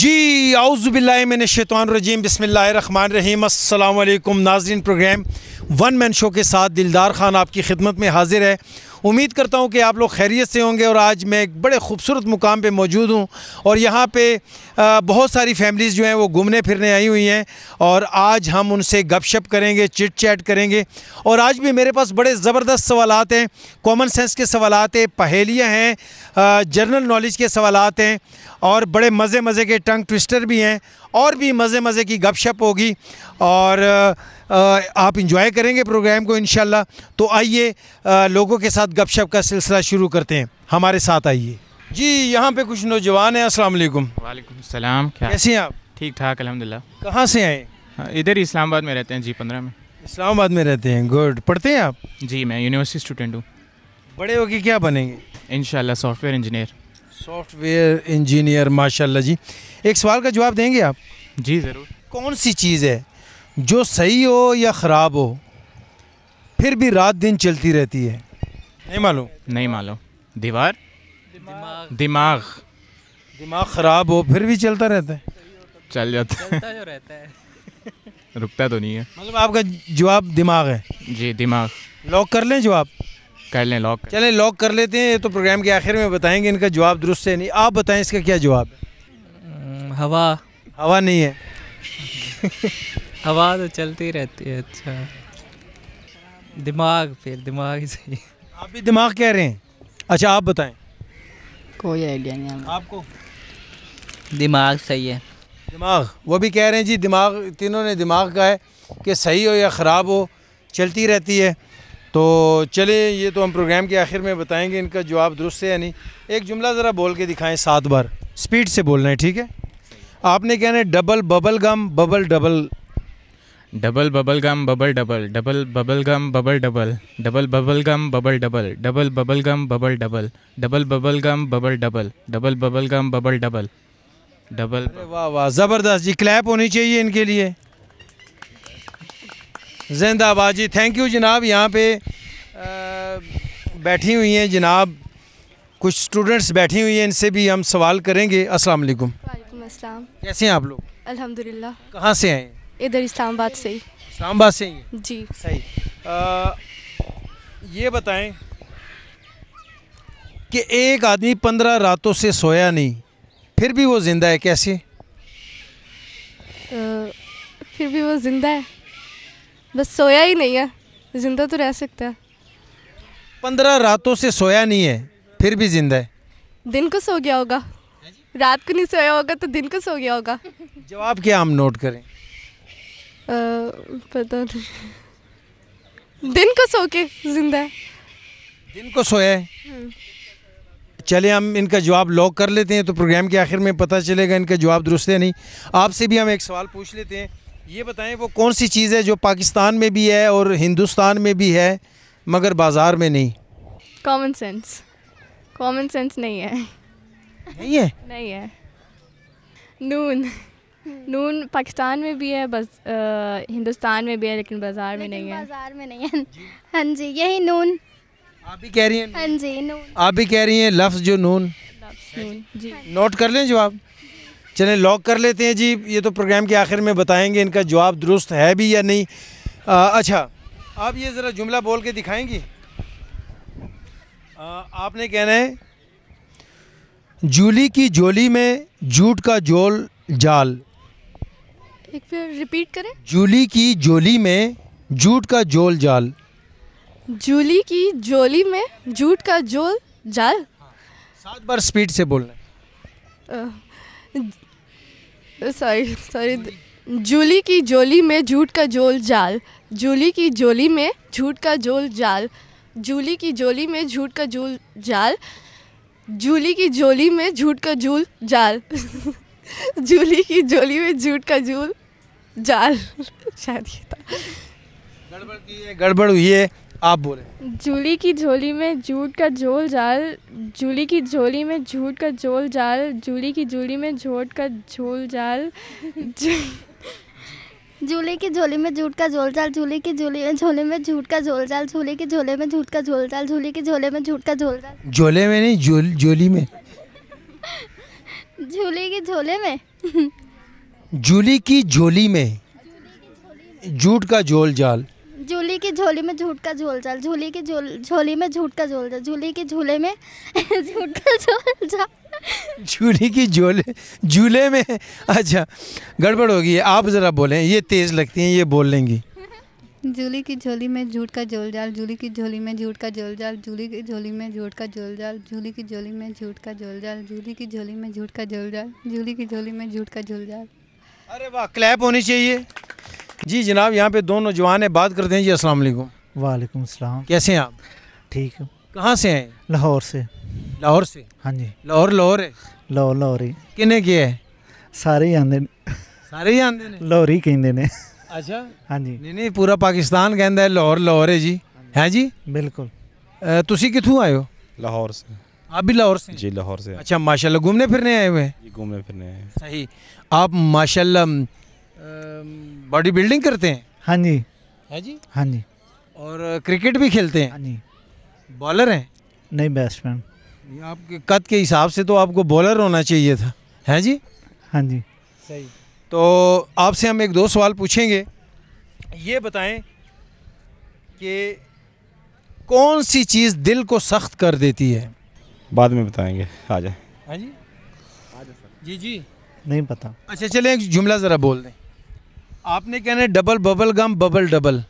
जी आउज़बिल्लिन शैतवानरजीम बसमीम अल्लाम नाजरन प्रोग्राम वन मैन शो के साथ दिलदार ख़ान आपकी खिदमत में हाजिर है उम्मीद करता हूँ कि आप लोग खैरियत से होंगे और आज मैं एक बड़े खूबसूरत मुकाम पर मौजूद हूँ और यहाँ पर बहुत सारी फैमिलीज़ जो हैं वो घूमने फिरने आई हुई हैं और आज हम उनसे गपशप करेंगे चिट चैट करेंगे और आज भी मेरे पास बड़े ज़बरदस्त सवाल हैं कॉमन सेंस के सवाल हैं पहेलियाँ हैं जनरल नॉलेज के सवाल हैं और बड़े मज़े मज़े के टंग ट्विस्टर भी हैं और भी मज़े मज़े की गपशप होगी और आप इंजॉय करेंगे प्रोग्राम को इन तो आइए लोगों के साथ गपशप का सिलसिला शुरू करते हैं हमारे साथ आइए जी यहाँ पे कुछ नौजवान हैं अस्सलाम वालेकुम सलाम क्या कैसे हैं आप ठीक ठाक अलहमदिल्ला कहाँ से आए हाँ, इधर ही इस्लामाबाद में रहते हैं जी पंद्रह में इस्लामाबाद में रहते हैं गुड पढ़ते हैं आप जी मैं यूनिवर्सिटी स्टूडेंट हूँ बड़े होके क्या बनेंगे इन सॉफ्टवेयर इंजीनियर सॉफ्टवेयर इंजीनियर माशाल्लाह जी एक सवाल का जवाब देंगे आप जी ज़रूर कौन सी चीज़ है जो सही हो या ख़राब हो फिर भी रात दिन चलती रहती है नहीं मालूम नहीं मालूम दीवार दिमाग दिमाग ख़राब हो फिर भी चलता रहता है चल जाता है है रुकता तो नहीं है मतलब आपका जवाब दिमाग है जी दिमाग लॉक कर लें जवाब कर लें लॉक चलें लॉक कर लेते हैं ये तो प्रोग्राम के आखिर में बताएंगे इनका जवाब दुरुस्त है नहीं आप बताएं इसका क्या जवाब है हम्म, हवा हवा नहीं है हवा तो चलती रहती है अच्छा दिमाग फिर दिमाग ही सही आप भी दिमाग कह रहे हैं अच्छा आप बताएं कोई आइडिया नहीं आपको दिमाग सही है दिमाग वो भी कह रहे हैं जी दिमाग तीनों ने दिमाग कहा है कि सही हो या ख़राब हो चलती रहती है तो चले ये तो हम प्रोग्राम के आखिर में बताएंगे इनका जवाब दुरुस्त है या नहीं एक जुमला ज़रा बोल के दिखाएं सात बार स्पीड से बोलना है ठीक है आपने कहना है double bubble gum bubble double double bubble gum bubble double double bubble gum bubble double double bubble gum bubble double double bubble gum bubble double double bubble gum bubble double double bubble gum bubble double double वाह वाह ज़बरदस्त जी clap होनी चाहिए इनके लिए जिंदाबाद जी thank you जनाब यहाँ पे बैठी हुई हैं जनाब कुछ स्टूडेंट्स बैठी हुई हैं इनसे भी हम सवाल करेंगे अस्सलाम वालेकुम अस्सलाम कैसे हैं आप लोग अल्हम्दुलिल्लाह कहाँ से आए इधर इस्लामाबाद से ही इस्लामाबाद से ही जी सही आ, ये बताएं कि एक आदमी पंद्रह रातों से सोया नहीं फिर भी वो ज़िंदा है कैसे आ, फिर भी वो ज़िंदा है बस सोया ही नहीं है जिंदा तो रह सकता है पंद्रह रातों से सोया नहीं है फिर भी जिंदा है दिन को सो गया होगा रात को नहीं सोया होगा तो दिन को सो गया होगा जवाब क्या हम नोट करें आ, पता नहीं दिन को सो के जिंदा है दिन को सोया है हम्म। चले हम इनका जवाब लॉक कर लेते हैं तो प्रोग्राम के आखिर में पता चलेगा इनका जवाब दुरुस्त है नहीं आपसे भी हम एक सवाल पूछ लेते हैं ये बताएं वो कौन सी चीज़ है जो पाकिस्तान में भी है और हिंदुस्तान में भी है मगर बाजार में नहीं कॉमन सेंस कॉमन सेंस नहीं है नहीं है नहीं है नून नून पाकिस्तान में भी है बस आ, हिंदुस्तान में भी है लेकिन बाजार में नहीं है बाजार में नहीं है हाँ जी यही नून आप भी कह रही हैं हाँ जी नून आप भी कह रही हैं लफ्ज़ जो नून लफ्ज़ नून जी नोट कर लें जवाब चलें लॉक कर लेते हैं जी ये तो प्रोग्राम के आखिर में बताएंगे इनका जवाब दुरुस्त है भी या नहीं आ, अच्छा आप ये ज़रा जुमला बोल के दिखाएंगी आ, आपने कहना है जूली की जोली में जूट का जोल जाल एक फिर रिपीट करें जूली की जोली में जूट का जोल जाल जूली की जोली में जूट का जोल जाल हाँ, सात बार स्पीड से बोलना सॉरी सॉरी जूली की जोली में झूठ का जोल जाल जूली की जोली में झूठ का जोल जाल जूली की जोली में झूठ का जूल जाल जूली की जोली में झूठ का जूल जाल जूली की जोली में झूठ का जूल जाल शायद ये था गड़बड़ की है गड़बड़ हुई है आप बोले जूली की झोली में झूठ का झोल जाल जूली की झोली में झूठ का झोल जाल जूली की झोली में झूठ का झोल जाल झूले की झोली में झूठ का झोल जाल झूले की झोली में झोले में झूठ का झोल जाल झूले के झोले में झूठ का झोल जाल झूले के झोले में झूठ का झोल जाल झोले में नहीं झोल झोली में झूले की झोले में झूली की झोली में झूठ का झोल जाल झूली की झोली में झूठ का झोल चल झूली की झोली में झूठ का झोल चल झूली की झूले में झूठ का झोल चल झूली की झोले झूले में अच्छा गड़बड़ होगी आप ज़रा बोलें ये तेज़ लगती हैं ये बोल लेंगी झूली की झोली में झूठ का झोल जाल झूली की झोली में झूठ का झोल जाल झूली की झोली में झूठ का झोल जाल झूली की झोली में झूठ का झोल जाल झूली की झोली में झूठ का झोल जाल झूली की झोली में झूठ का झोल जाल अरे वाह क्लैप होनी चाहिए जी जनाब यहाँ पे दो नौजवान है बात करते हैं जी अस्सलाम वालेकुम वालेकुम कैसे हैं आप ठीक कहाँ से हैं लाहौर से लाहौर से हाँ जी लाहौर लाहौर है लाहौर लाहौर ही किन्ने के है सारे ही ਆਂਦੇ सारे ही ਹੀ लाहौर ही ਲਾਹੌਰੀ ਕਹਿੰਦੇ ਨੇ ਅੱਛਾ ਹਾਂਜੀ ਨਹੀਂ ਨਹੀਂ ਪੂਰਾ ਪਾਕਿਸਤਾਨ ਕਹਿੰਦਾ है ਲਾਹੌਰ ਲਾਹੌਰ ਹੈ ਜੀ ਹੈ ਜੀ ਬਿਲਕੁਲ ਤੁਸੀਂ ਕਿੱਥੋਂ ਆਏ ਹੋ ਲਾਹੌਰ ਸੇ आप भी लाहौर से जी लाहौर से अच्छा माशाल्लाह घूमने फिरने आए हुए हैं घूमने फिरने आए सही आप माशाल्लाह बॉडी बिल्डिंग करते हैं हाँ जी है जी हाँ जी और क्रिकेट भी खेलते हैं हाँ जी बॉलर हैं नहीं बैट्समैन आपके कद के हिसाब से तो आपको बॉलर होना चाहिए था है जी हाँ जी सही तो आपसे हम एक दो सवाल पूछेंगे ये बताएं कि कौन सी चीज़ दिल को सख्त कर देती है बाद में बताएंगे आ जाए हाँ जी जी जी नहीं पता अच्छा चले एक जुमला ज़रा बोल दें आपने कहना है double bubble gum bubble double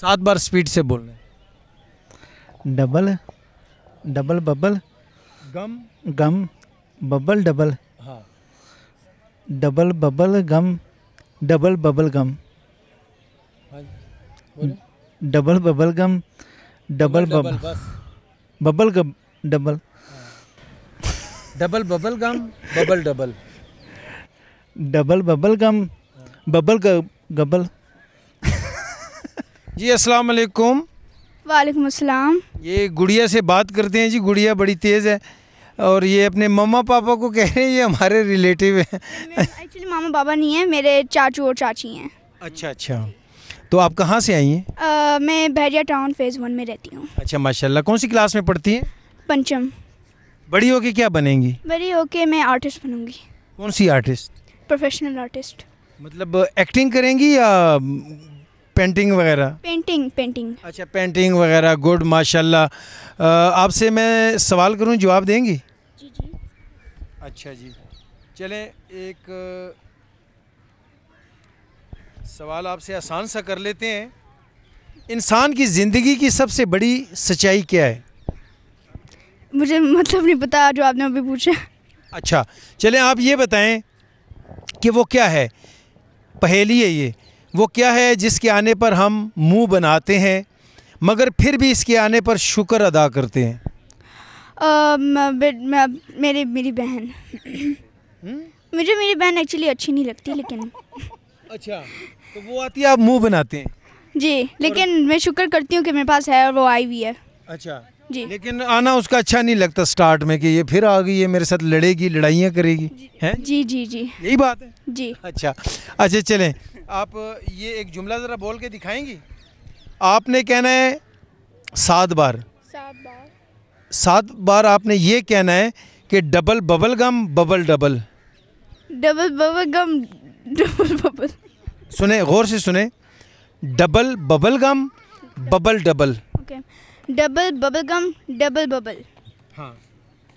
सात बार स्पीड से बोल रहे double double bubble gum gum bubble double हाँ double bubble gum double bubble gum double bubble gum double bubble bubble gum double double bubble gum bubble double double bubble gum bubble gobble जी अस्सलाम वालेकुम वालेकुम अस्सलाम ये गुड़िया से बात करते हैं जी गुड़िया बड़ी तेज़ है और ये अपने मम्मा पापा को कह रहे हैं ये हमारे रिलेटिव हैं एक्चुअली मामा पापा नहीं है मेरे चाचू और चाची हैं अच्छा अच्छा तो आप कहाँ से आई हैं मैं भैरिया टाउन फेज़ वन में रहती हूँ अच्छा माशाल्लाह कौन सी क्लास में पढ़ती हैं पंचम बड़ी होके क्या बनेंगी बड़ी होके मैं आर्टिस्ट बनूंगी कौन सी आर्टिस्ट प्रोफेशनल आर्टिस्ट मतलब एक्टिंग करेंगी या पेंटिंग वगैरह पेंटिंग पेंटिंग अच्छा पेंटिंग वगैरह गुड माशाल्लाह आपसे मैं सवाल करूं जवाब देंगी जी जी अच्छा जी चलें एक सवाल आपसे आसान सा कर लेते हैं इंसान की ज़िंदगी की सबसे बड़ी सच्चाई क्या है मुझे मतलब नहीं पता जो आपने अभी पूछा अच्छा चले आप ये बताएं कि वो क्या है पहेली है ये वो क्या है जिसके आने पर हम मुंह बनाते हैं मगर फिर भी इसके आने पर शुक्र अदा करते हैं आ, मेरे मेरी बहन हम्म? मुझे मेरी बहन एक्चुअली अच्छी नहीं लगती लेकिन अच्छा तो वो आती है आप मुंह बनाते हैं जी लेकिन और... मैं शुक्र करती हूँ कि मेरे पास है और वो आई हुई है अच्छा जी लेकिन आना उसका अच्छा नहीं लगता स्टार्ट में कि ये फिर आ गई ये मेरे साथ लड़ेगी लड़ाइयाँ करेगी हैं जी जी जी यही बात है जी अच्छा अच्छा चलें आप ये एक जुमला ज़रा बोल के दिखाएंगी आपने कहना है सात बार सात बार सात बार आपने ये कहना है कि double bubble gum bubble double double bubble gum double bubble सुने गौर से सुने double bubble gum bubble double okay okay. Double bubble gum double bubble हाँ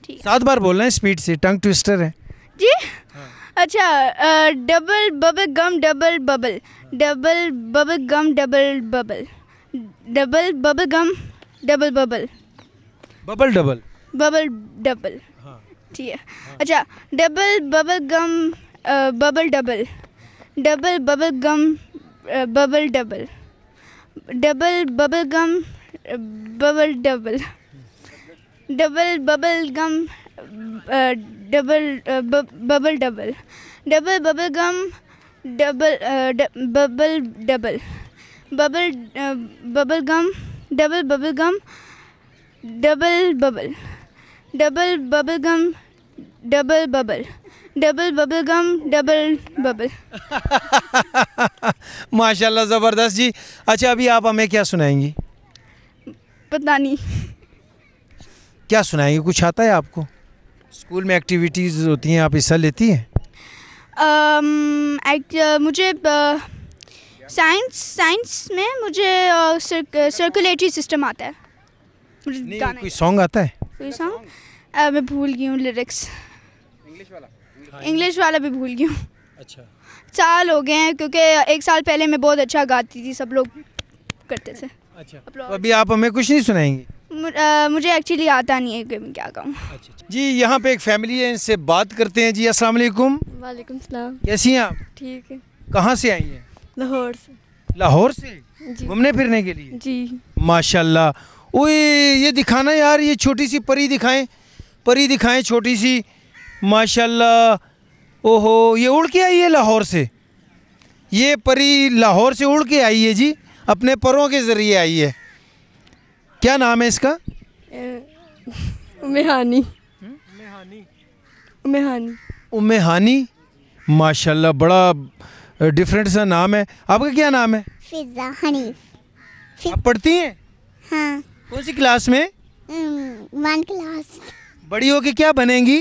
ठीक सात बार रहे हैं स्पीड से टंग ट्विस्टर है जी हाँ। अच्छा double bubble gum double bubble double bubble gum double bubble double bubble gum double bubble bubble double bubble double हाँ। ठीक है अच्छा double bubble gum bubble double double bubble gum bubble double double bubble gum bubble double double bubble gum double bubble double double bubble gum double bubble double bubble bubble gum double bubble gum double bubble double bubble gum double bubble double bubble gum double bubble माशाल्लाह ज़बरदस्त जी अच्छा अभी आप हमें क्या सुनाएंगी पता नहीं क्या सुनाएंगे कुछ आता है आपको स्कूल में एक्टिविटीज़ होती हैं आप हिस्सा लेती हैं um, मुझे साइंस साइंस में मुझे सर्कुलेटरी सिस्टम आता है मुझे नहीं, कोई सॉन्ग आता है कोई सॉन्ग मैं भूल गई हूँ लिरिक्स इंग्लिश वाला इंग्लिश हाँ, वाला भी भूल गई हूँ अच्छा साल हो गए हैं क्योंकि एक साल पहले मैं बहुत अच्छा गाती थी सब लोग करते थे अच्छा तो अभी आप हमें कुछ नहीं सुनाएंगे मुझे एक्चुअली आता नहीं है कि मैं क्या कहूँ अच्छा, अच्छा। जी यहाँ पे एक फैमिली है इनसे बात करते हैं जी अस्सलाम वालेकुम वालेकुम सलाम कैसी हैं आप ठीक है कहाँ से आई हैं लाहौर से लाहौर से घूमने फिरने के लिए जी माशाल्लाह ओए ये दिखाना यार ये छोटी सी परी दिखाएं परी दिखाएं छोटी सी माशाल्लाह ओहो ये उड़ के आई है लाहौर से ये परी लाहौर से उड़ के आई है जी अपने परों के ज़रिए आई है क्या नाम है इसका उमेहानी उमेहानी उमेहानी माशाल्लाह बड़ा डिफरेंट सा नाम है आपका क्या नाम है फिजा हनीफ आप पढ़ती हैं हाँ कौन सी क्लास में वन क्लास बड़ी होके क्या बनेंगी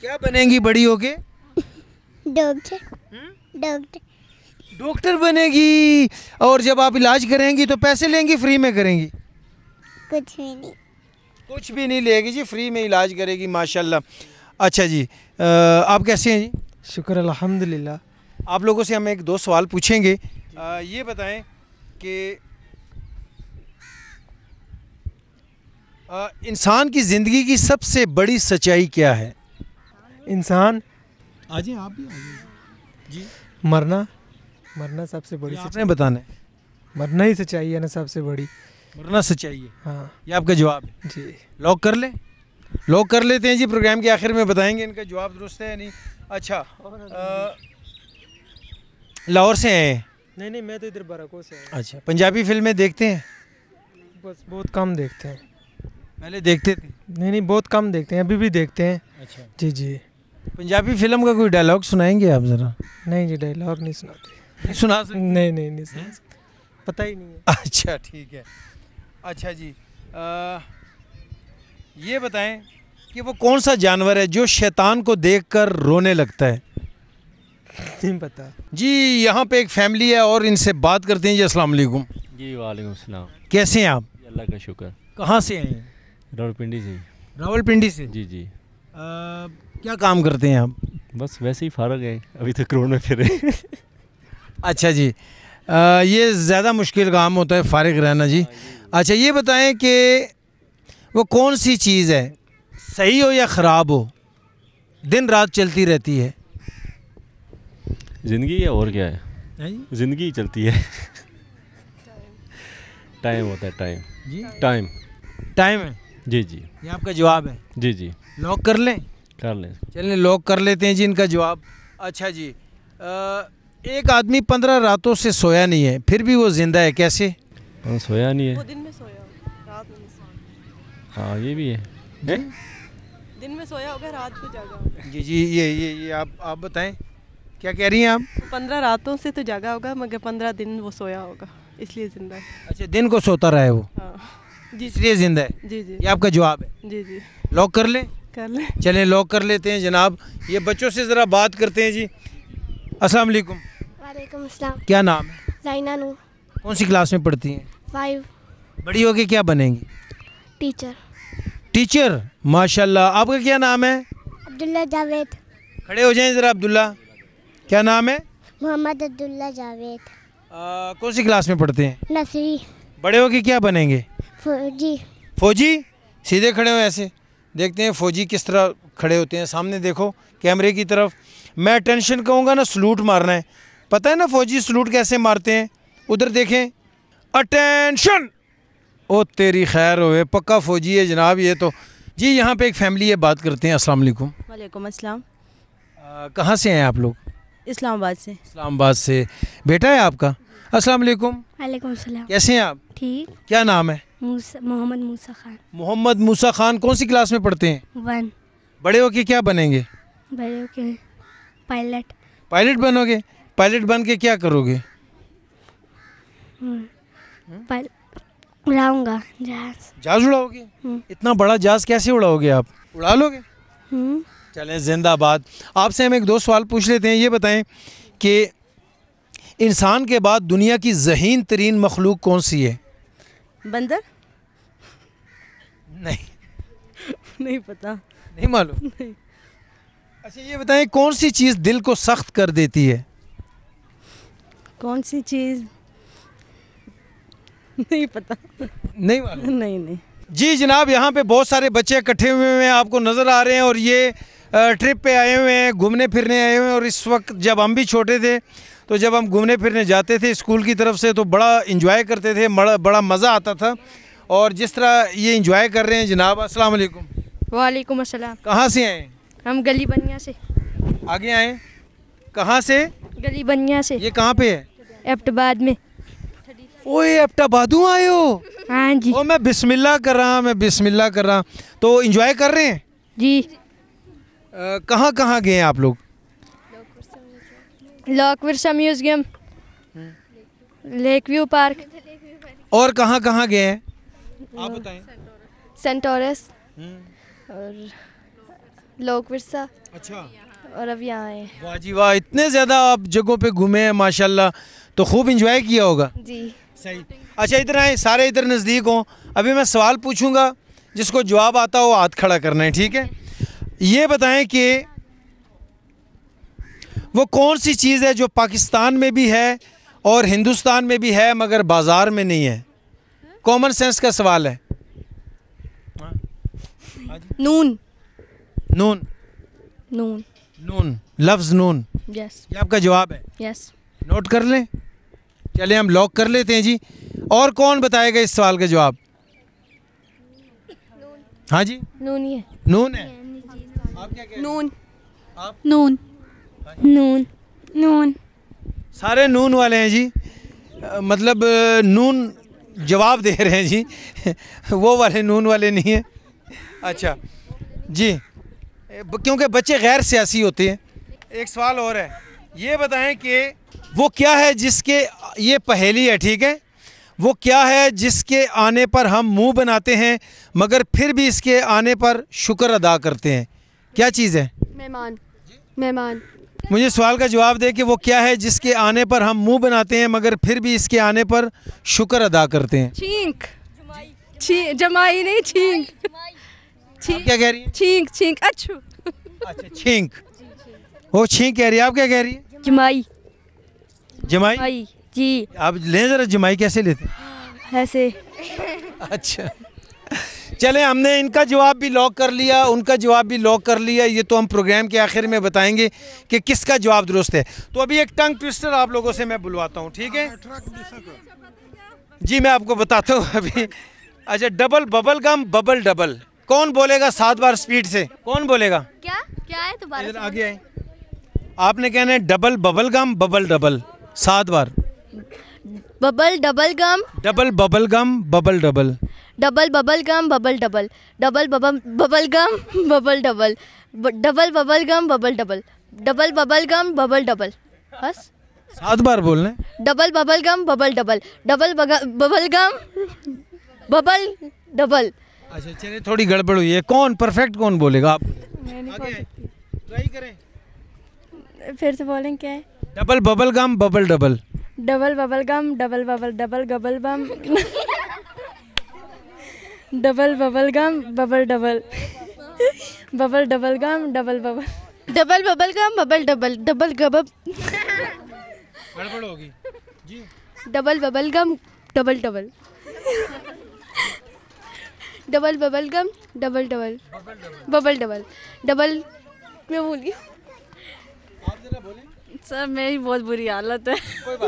क्या बनेंगी बड़ी होके डॉक्टर हम्म? डॉक्टर डॉक्टर बनेगी और जब आप इलाज करेंगी तो पैसे लेंगी फ्री में करेंगी कुछ भी नहीं कुछ भी नहीं लेगी जी फ्री में इलाज करेगी माशाल्लाह अच्छा जी आ, आप कैसे हैं जी शुक्र अल्हम्दुलिल्लाह आप लोगों से हम एक दो सवाल पूछेंगे आ, ये बताएं कि इंसान की ज़िंदगी की सबसे बड़ी सच्चाई क्या है इंसान आज आप भी आ जी मरना मरना सबसे बड़ी आपने बताना है मरना ही सच्चाई है ना सबसे बड़ी मरना सच्चाई है हाँ ये आपका जवाब है जी लॉक कर ले लॉक कर लेते हैं जी प्रोग्राम के आखिर में बताएंगे इनका जवाब दुरुस्त है नहीं अच्छा लाहौर से आए नहीं नहीं मैं तो इधर बराको से अच्छा पंजाबी फिल्में देखते हैं बस बहुत कम देखते हैं पहले देखते थे नहीं नहीं बहुत कम देखते हैं अभी भी देखते हैं अच्छा जी जी पंजाबी फिल्म का कोई डायलॉग सुनाएंगे आप ज़रा नहीं जी डायलॉग नहीं सुनाते सुना सकते नहीं नहीं नहीं सुना सकते पता ही नहीं है अच्छा ठीक है अच्छा जी आ, ये बताएं कि वो कौन सा जानवर है जो शैतान को देखकर रोने लगता है नहीं पता जी यहाँ पे एक फैमिली है और इनसे बात करते हैं जी अस्सलाम जी वालेकुम सलाम कैसे हैं आप अल्लाह का शुक्र कहाँ से हैं रावलपिंडी से रावलपिंडी से जी जी आ, क्या काम करते हैं आप बस वैसे ही फारग है अभी तक तो रोड में फिर अच्छा जी आ, ये ज़्यादा मुश्किल काम होता है फारग रहना जी अच्छा ये बताएं कि वो कौन सी चीज़ है सही हो या ख़राब हो दिन रात चलती रहती है ज़िंदगी या और क्या है ज़िंदगी चलती है टाइम होता है टाइम जी टाइम टाइम है जी जी ये आपका जवाब है जी जी लॉक कर लें कर लें चलें लॉक कर लेते हैं जी इनका जवाब अच्छा जी आ, एक आदमी पंद्रह रातों से सोया नहीं है फिर भी वो जिंदा है कैसे हाँ, सोया नहीं है वो दिन में सोया हाँ ये भी है ए? दिन में सोया होगा रात को जागा जी जी ये ये ये आप आप बताएं क्या कह रही हैं आप पंद्रह रातों से तो जागा होगा मगर पंद्रह दिन वो सोया होगा इसलिए जिंदा है अच्छा दिन को सोता रहा है वो हाँ जी इसलिए जिंदा है जी जी ये आपका जवाब है जी जी लॉक कर लें कर लें चलें लॉक कर लेते हैं जनाब ये बच्चों से ज़रा बात करते हैं जी अस्सलाम क्या नाम है कौन सी क्लास में पढ़ती हैं फाइव बड़ी होके क्या बनेंगी टीचर टीचर माशाल्लाह आपका क्या नाम है अब्दुल्ला जावेद खड़े हो जाएं ज़रा अब्दुल्ला क्या नाम है मोहम्मद अब्दुल्ला जावेद आ, कौन सी क्लास में पढ़ते हैं नसरी बड़े होके क्या बनेंगे फौजी फौजी सीधे खड़े हो ऐसे देखते हैं फौजी किस तरह खड़े होते हैं सामने देखो कैमरे की तरफ मैं टेंशन कहूँगा ना सलूट मारना है पता है ना फौजी सलूट कैसे मारते हैं उधर देखें अटेंशन ओ तेरी खैर हो पक्का फौजी है जनाब ये तो जी यहाँ पे एक फैमिली है बात करते हैं अस्सलाम वालेकुम वालेकुम अस्सलाम कहाँ से हैं आप लोग इस्लामाबाद से इस्लामाबाद से बेटा है आपका अस्सलाम वालेकुम वालेकुम कैसे हैं आप ठीक क्या नाम है मोहम्मद मूसा खान मोहम्मद मूसा खान कौन सी क्लास में पढ़ते हैं वन बड़े होके क्या बनेंगे बड़े होके पायलट पायलट बनोगे पायलट बन के क्या करोगे हम्म। उड़ाऊंगा जहाज जहाज उड़ाओगे हम्म। इतना बड़ा जहाज कैसे उड़ाओगे आप उड़ा लोगे हम्म। चलें जिंदाबाद आपसे हम एक दो सवाल पूछ लेते हैं ये बताएं कि इंसान के बाद दुनिया की जहीन तरीन मखलूक कौन सी है बंदर नहीं नहीं पता नहीं मालूम अच्छा ये बताएं कौन सी चीज़ दिल को सख्त कर देती है कौन सी चीज़ नहीं पता नहीं मालूम नहीं नहीं जी जनाब यहाँ पे बहुत सारे बच्चे इकट्ठे हुए हैं आपको नज़र आ रहे हैं और ये ट्रिप पे आए हुए हैं घूमने फिरने आए हुए हैं और इस वक्त जब हम भी छोटे थे तो जब हम घूमने फिरने जाते थे स्कूल की तरफ से तो बड़ा इन्जॉय करते थे बड़ा बड़ा मज़ा आता था और जिस तरह ये इंजॉय कर रहे हैं जनाब असल वालेकुम असलम कहाँ से आए हम गली बनिया से आगे आए कहाँ से गली बनिया से ये कहाँ पे है एप्टबाद में ओए एप्टाबादू आए हो हाँ जी ओ मैं बिस्मिल्लाह कर रहा मैं बिस्मिल्लाह कर रहा तो एंजॉय कर रहे हैं जी कहाँ कहाँ गए हैं आप लोग Lok Virsa museum lake view park और कहाँ कहाँ गए हैं आप बताएं सेंटोरस हम्म। और लोक विरसा अच्छा और अब यहाँ आए वाह जी वाह इतने ज़्यादा आप जगहों पे घूमे हैं माशाल्लाह तो खूब इंजॉय किया होगा जी सही अच्छा इधर आए सारे इधर नज़दीक हों अभी मैं सवाल पूछूंगा जिसको जवाब आता हो हाथ खड़ा करना है ठीक है ये बताएं कि वो कौन सी चीज़ है जो पाकिस्तान में भी है और हिंदुस्तान में भी है मगर बाज़ार में नहीं है कॉमन सेंस का सवाल है नून नून नून नून लफ्ज नून यस ये आपका जवाब है यस नोट कर लें चले हम लॉक कर लेते हैं जी और कौन बताएगा इस सवाल का जवाब हाँ जी नून ही है नून है आप क्या कह नून आप नून हाँ नून नून सारे नून वाले हैं जी मतलब नून जवाब दे रहे हैं जी वो वाले नून वाले नहीं है अच्छा जी क्योंकि बच्चे गैर सियासी होते हैं एक सवाल और है ये बताएं कि वो क्या है जिसके ये पहेली है ठीक है वो क्या है जिसके आने पर हम मुंह बनाते हैं मगर फिर भी इसके आने पर शुक्र अदा करते हैं क्या चीज़ है मेहमान मेहमान मुझे सवाल का जवाब दे कि वो क्या है जिसके आने पर हम मुंह बनाते हैं मगर फिर भी इसके आने पर शुक्र अदा करते हैं छींक जमाई नहीं छींक क्या कह रही है छींक छींक अच्छू अच्छा छींक वो छींक कह रही है आप क्या कह रही है जमाई जमाई जी आप जरा जमाई कैसे लेते ऐसे अच्छा चले हमने इनका जवाब भी लॉक कर लिया उनका जवाब भी लॉक कर लिया ये तो हम प्रोग्राम के आखिर में बताएंगे कि किसका जवाब दुरुस्त है तो अभी एक टंग ट्विस्टर आप लोगों से मैं बुलवाता हूँ ठीक है जी मैं आपको बताता हूँ अभी अच्छा double bubble gum bubble double कौन बोलेगा सात बार स्पीड से कौन बोलेगा क्या क्या है तुम्हारा इधर आगे आए आपने कहना है double bubble gum bubble double सात बार bubble double gum double bubble gum bubble double double bubble gum bubble double double bubble bubble gum bubble double double bubble gum bubble double double bubble gum bubble double बस सात बार बोलने double bubble gum bubble double double bubble gum bubble double अच्छा चलिए थोड़ी गड़बड़ हुई है कौन परफेक्ट कौन बोलेगा आप ट्राई करें फिर से बोलेंगे क्या है double bubble gum bubble double double bubble gum double bubble double gobble bum double bubble gum bubble double bubble double gum double bubble double bubble gum bubble double double gobble गड़बड़ होगी जी double bubble gum double double double bubble gum double double bubble double double मैं बोली sir मेरी बहुत बुरी हालत है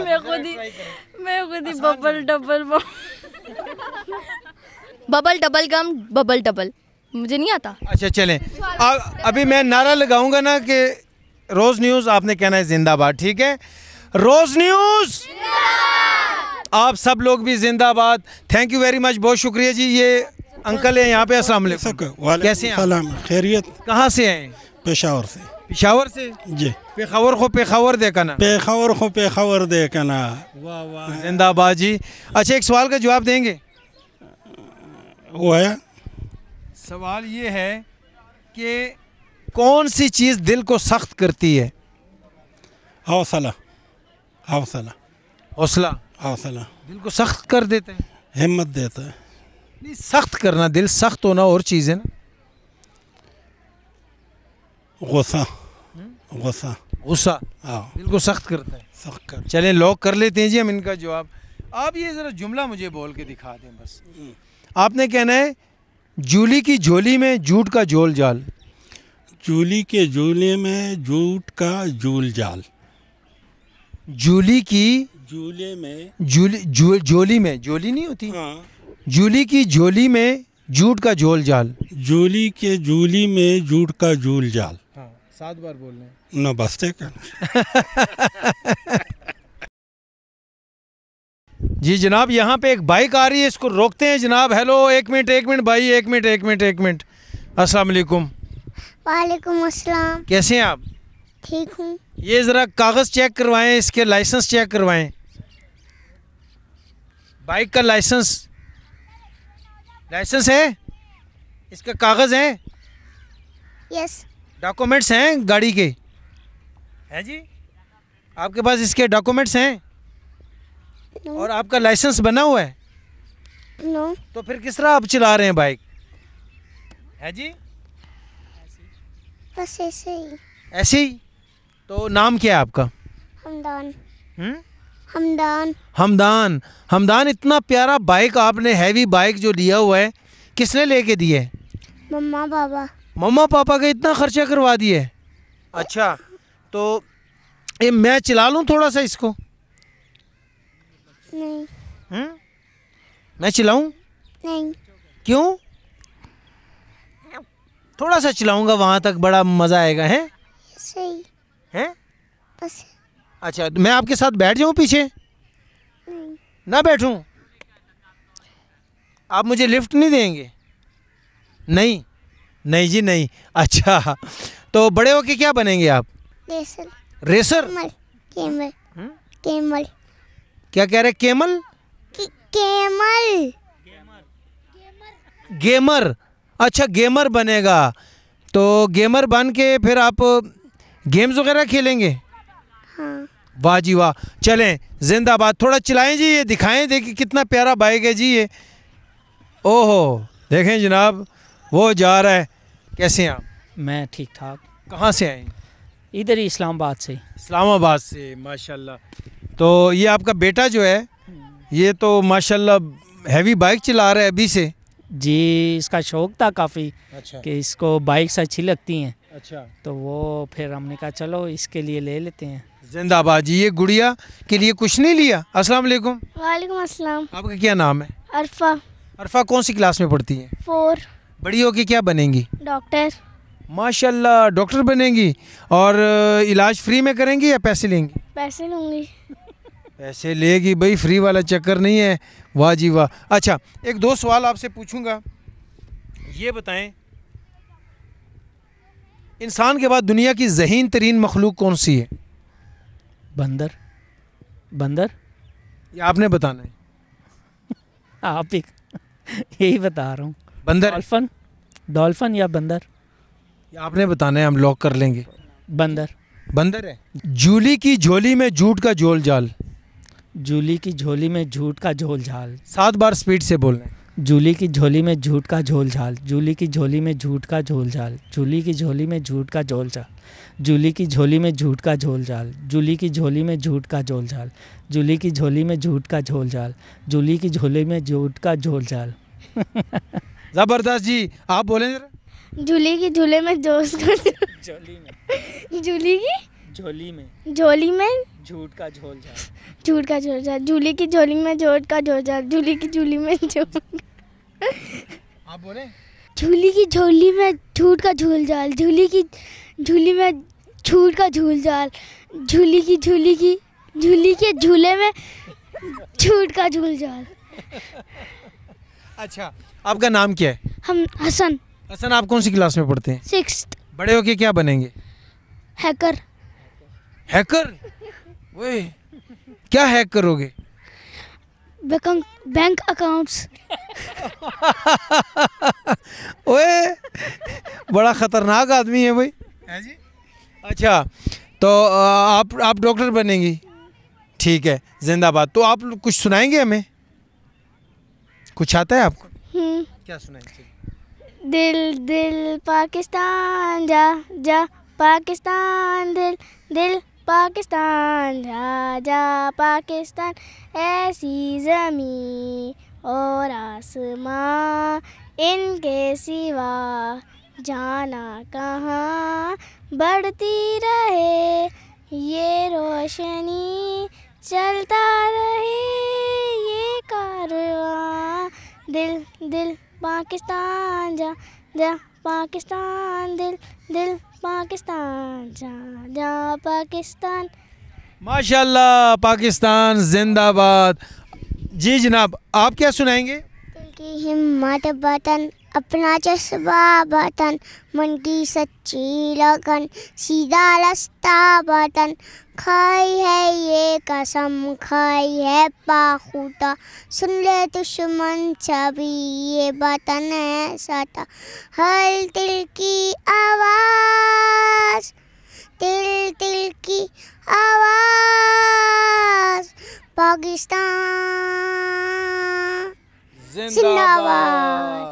मैं खुद ही मैं खुद ही bubble double bubble double gum bubble double मुझे नहीं आता अच्छा चलें अभी मैं नारा लगाऊंगा ना कि रोज न्यूज आपने कहना है जिंदाबाद ठीक है रोज न्यूज आप सब लोग भी जिंदाबाद थैंक यू वेरी मच बहुत शुक्रिया जी ये अंकल है यहाँ पे असल कैसे सलाम खैरियत कहाँ से है पेशावर से पेशावर से जी पेखावर को देखा ना पेखावर को पेखावर देखा ना वाह जिंदाबाद जी अच्छा एक सवाल का जवाब देंगे वो है सवाल ये है कि कौन सी चीज़ दिल को सख्त करती है हौसला हौसला हौसला हौसला दिल को सख्त कर देते हैं हिम्मत देता है नहीं सख्त करना दिल सख्त होना और चीज़ है ना गुस्सा हम्म? गुस्सा गुस्सा हाँ दिल को सख्त करता है सख्त कर चलें लॉक कर लेते हैं जी हम इनका जवाब आप ये ज़रा जुमला मुझे बोल के दिखा दें बस हम्म। आपने कहना है जूली की झोली में जूट का झोल जाल जूली के झोले में जूट का झूल जाल जूली की झूले में झूली झोली में झोली नहीं होती हाँ जूली की झोली में जूट का झोल जाल जूली के जूली में जूट का झूल जाल हाँ सात बार बोल रहे बसते कर जी जनाब यहाँ पे एक बाइक आ रही है इसको रोकते हैं जनाब हेलो एक मिनट एक मिनट भाई एक मिनट एक मिनट एक मिनट अस्सलाम वालेकुम वालेकुम अस्सलाम कैसे हैं आप ठीक हूँ ये ज़रा कागज़ चेक करवाएं इसके लाइसेंस चेक करवाएं बाइक का लाइसेंस लाइसेंस है इसका कागज है यस डॉक्यूमेंट्स हैं गाड़ी के हैं जी आपके पास इसके डॉक्यूमेंट्स हैं no. और आपका लाइसेंस बना हुआ है नो no. तो फिर किस तरह आप चला रहे हैं बाइक है जी बस ऐसे ही ऐसे ही तो नाम क्या है आपका हमदान हम्म हमदान हमदान हमदान इतना प्यारा बाइक आपने हैवी बाइक जो लिया हुआ है किसने लेके दी है मम्मा पापा मम्मा पापा का इतना खर्चा करवा दिए अच्छा तो ये मैं चला लूँ थोड़ा सा इसको नहीं हम्म मैं चिल्लाऊं नहीं क्यों थोड़ा सा चलाऊंगा वहाँ तक बड़ा मजा आएगा है सही है बस अच्छा तो मैं आपके साथ बैठ जाऊँ पीछे ना बैठूँ आप मुझे लिफ्ट नहीं देंगे नहीं नहीं जी नहीं अच्छा तो बड़े होके क्या बनेंगे आप racer racer camel camel hmm? Camel क्या कह रहे केमल के, केमल गेमर अच्छा गेमर बनेगा तो गेमर बन के फिर आप गेम्स वगैरह खेलेंगे वाह जी वाह चलें जिंदाबाद थोड़ा चलाए जी ये दिखाएं देखिए कितना प्यारा बाइक है जी ये ओहो देखें जनाब वो जा रहा है कैसे हैं आप मैं ठीक ठाक कहाँ से आए इधर ही इस्लामाबाद से इस्लामाबाद से माशाल्लाह तो ये आपका बेटा जो है ये तो माशाल्लाह हैवी बाइक चला रहा है अभी से जी इसका शौक था काफ़ी अच्छा। कि इसको बाइक्स अच्छी लगती हैं अच्छा तो वो फिर हमने कहा चलो इसके लिए ले लेते हैं जिंदाबाद जी ये गुड़िया के लिए कुछ नहीं लिया अस्सलाम वालेकुम वालेकुम अस्सलाम आपका क्या नाम है अरफा अरफा कौन सी क्लास में पढ़ती है फोर बड़ी होके क्या बनेंगी डॉक्टर माशाल्लाह डॉक्टर बनेंगी और इलाज फ्री में करेंगी या पैसे लेंगी पैसे लूँगी पैसे लेगी भाई फ्री वाला चक्कर नहीं है वाह जी वाह अच्छा एक दो सवाल आपसे पूछूंगा ये बताएं इंसान के बाद दुनिया की जहीन तरीन मखलूक कौन सी है बंदर बंदर ये आपने बताना है आप ही यही बता रहा हूँ बंदर डॉल्फन डॉल्फन या बंदर ये आपने बताना है हम लॉक कर लेंगे बंदर बंदर है जूली की झोली में झूठ का झोल जाल जूली की झोली में झूठ का झोल झाल सात बार स्पीड से बोल जूली की झोली में झूठ का झोल झाल जूली की झोली में झूठ का झोल झाल जूली की झोली में झूठ का झोल झाल जूली की झोली में झूठ का झोल झाल जूली की झोली में झूठ का झोल झाल जूली की झोली में झूठ का झोल झाल जूली की झोली में झूठ का झोल झाल ज़बरदस्त जी आप बोले झूली की झूले में जोश का झोली में झूली की झोली में झोली में झूठ का झोल झाल झूठ का झोल झाल झूली की झोली में झूठ का झोल झाल झूली की झूली में झूठ आप बोले झूली की झोली में झूठ का झूल जाल झूली की झूली में झूठ का झूल जाल झूली की झूली की झूली के झूले में झूठ का झूल जाल अच्छा आपका नाम क्या है हम हसन हसन आप कौन सी क्लास में पढ़ते हैं सिक्स बड़े होके क्या बनेंगे हैकर हैकर वही क्या हैक करोगे बैंक अकाउंट्स ओए बड़ा ख़तरनाक आदमी है भाई अच्छा तो आप आप डॉक्टर बनेंगी ठीक है जिंदाबाद तो आप कुछ सुनाएंगे हमें कुछ आता है आपको हम्म। क्या सुनाएंगे दिल दिल पाकिस्तान जा जा पाकिस्तान दिल दिल पाकिस्तान राजा पाकिस्तान ऐसी ज़मी और आसमां इनके सिवा जाना कहाँ बढ़ती रहे ये रोशनी चलता रहे ये कारवां दिल दिल पाकिस्तान जा जा पाकिस्तान दिल दिल पाकिस्तान जहाँ पाकिस्तान माशाल्लाह पाकिस्तान जिंदाबाद जी जनाब आप क्या सुनाएंगे हिम्मत बतन अपना जज्बा बटन मन की सच्ची लगन सीधा रास्ता बटन खाई है ये कसम खाई है पाखूटा सुन ले दुश्मन छबी ये बटन है सता हल दिल की आवाज़ दिल दिल की आवाज़ पाकिस्तान जिंदाबाद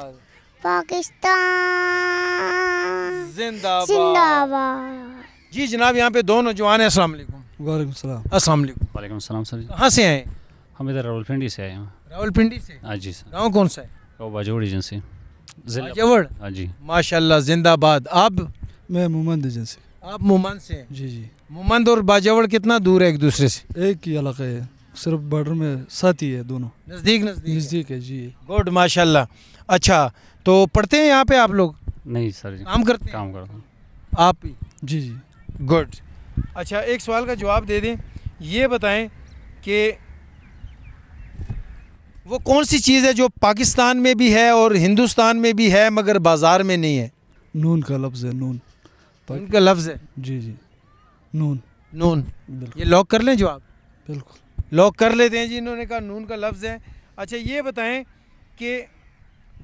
पाकिस्तान जिंदाबाद जी जनाब यहाँ पे दो नौजवान है असला वालेकुम वालेकुम सलाम सर कहाँ से आए हम इधर रावलपिंडी से आए हैं रावलपिंडी से हाँ जी सर गाँव कौन सा है गाँव बाजोड़ एजेंसी बाजोड़ हाँ जी माशाल्लाह जिंदाबाद आप मैं मुमंद एजेंसी आप मुमंद से जी जी मुमंद और बाजावड़ कितना दूर है एक दूसरे से एक ही इलाका है सिर्फ बॉर्डर में साथ ही है दोनों नज़दीक नज़दीक नज़दीक है जी गुड माशाल्लाह अच्छा तो पढ़ते हैं यहाँ पे आप लोग नहीं सर जी काम करते काम करता हूँ आप जी जी गुड अच्छा एक सवाल का जवाब दे दें ये बताएं कि वो कौन सी चीज़ है जो पाकिस्तान में भी है और हिंदुस्तान में भी है मगर बाज़ार में नहीं है नून का लफ्ज़ है नून नून का लफ्ज़ है जी जी नून नून ये लॉक कर लें जो आप बिल्कुल लॉक कर लेते हैं जी इन्होंने कहा नून का लफ्ज़ है अच्छा ये बताएं कि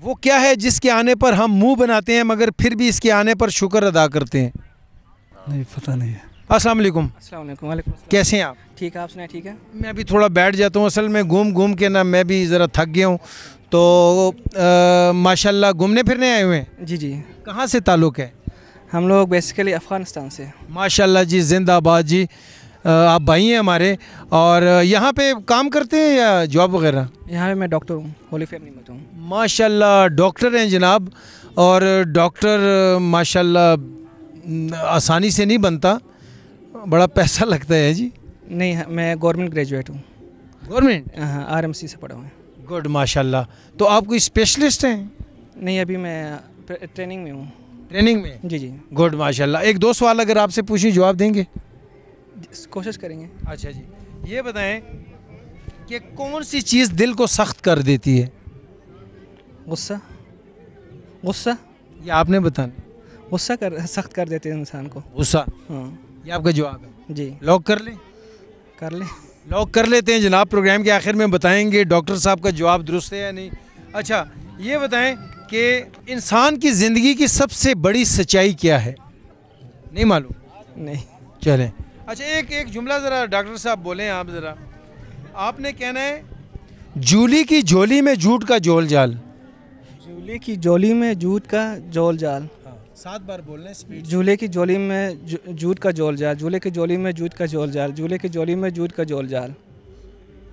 वो क्या है जिसके आने पर हम मुंह बनाते हैं मगर फिर भी इसके आने पर शुक्र अदा करते हैं नहीं पता नहीं है अस्सलाम वालेकुम कैसे हैं आप ठीक है आप सुना ठीक है मैं अभी थोड़ा बैठ जाता हूँ असल में घूम घूम के ना मैं भी ज़रा थक गया हूँ तो माशाल्लाह घूमने फिरने आए हुए हैं जी जी कहाँ से ताल्लुक़ है हम लोग बेसिकली अफ़गानिस्तान से माशाल्लाह जी जिंदाबाद जी आप भाई हैं हमारे और यहाँ पे काम करते हैं या जॉब वगैरह यहाँ पे मैं डॉक्टर हूँ होली फैमिली में तो हूँ माशाल्लाह डॉक्टर हैं जनाब और डॉक्टर माशाल्लाह आसानी से नहीं बनता बड़ा पैसा लगता है जी नहीं हाँ, मैं गवर्नमेंट ग्रेजुएट हूँ गवर्नमेंट हाँ आर हाँ, से पढ़ा हुआ है गुड माशा तो आप कोई स्पेशलिस्ट हैं नहीं अभी मैं ट्रेनिंग में हूँ ट्रेनिंग में जी जी गुड माशाल्लाह एक दो सवाल अगर आपसे पूछें जवाब देंगे कोशिश करेंगे अच्छा जी ये बताएं कि कौन सी चीज़ दिल को सख्त कर देती है गुस्सा गुस्सा ये आपने बताना गुस्सा कर सख्त कर देते हैं इंसान को गुस्सा हाँ ये आपका जवाब है जी लॉक कर लें कर लें लॉक कर लेते हैं जनाब प्रोग्राम के आखिर में बताएंगे डॉक्टर साहब का जवाब दुरुस्त है या नहीं अच्छा ये बताएं कि इंसान की ज़िंदगी की सबसे बड़ी सच्चाई क्या है नहीं मालूम नहीं चलें अच्छा एक एक जुमला ज़रा डॉक्टर साहब बोले आप ज़रा आपने कहना है जूली की झोली में जूट का जोल जाल झूले की झोली में जूट का जोल जाल हाँ, सात बार बोल रहे हैं झूले की झोली में जूट का जोल जाल झूले की झोली में जूट का जोल जाल झूले की झोली में जूट का जोल जाल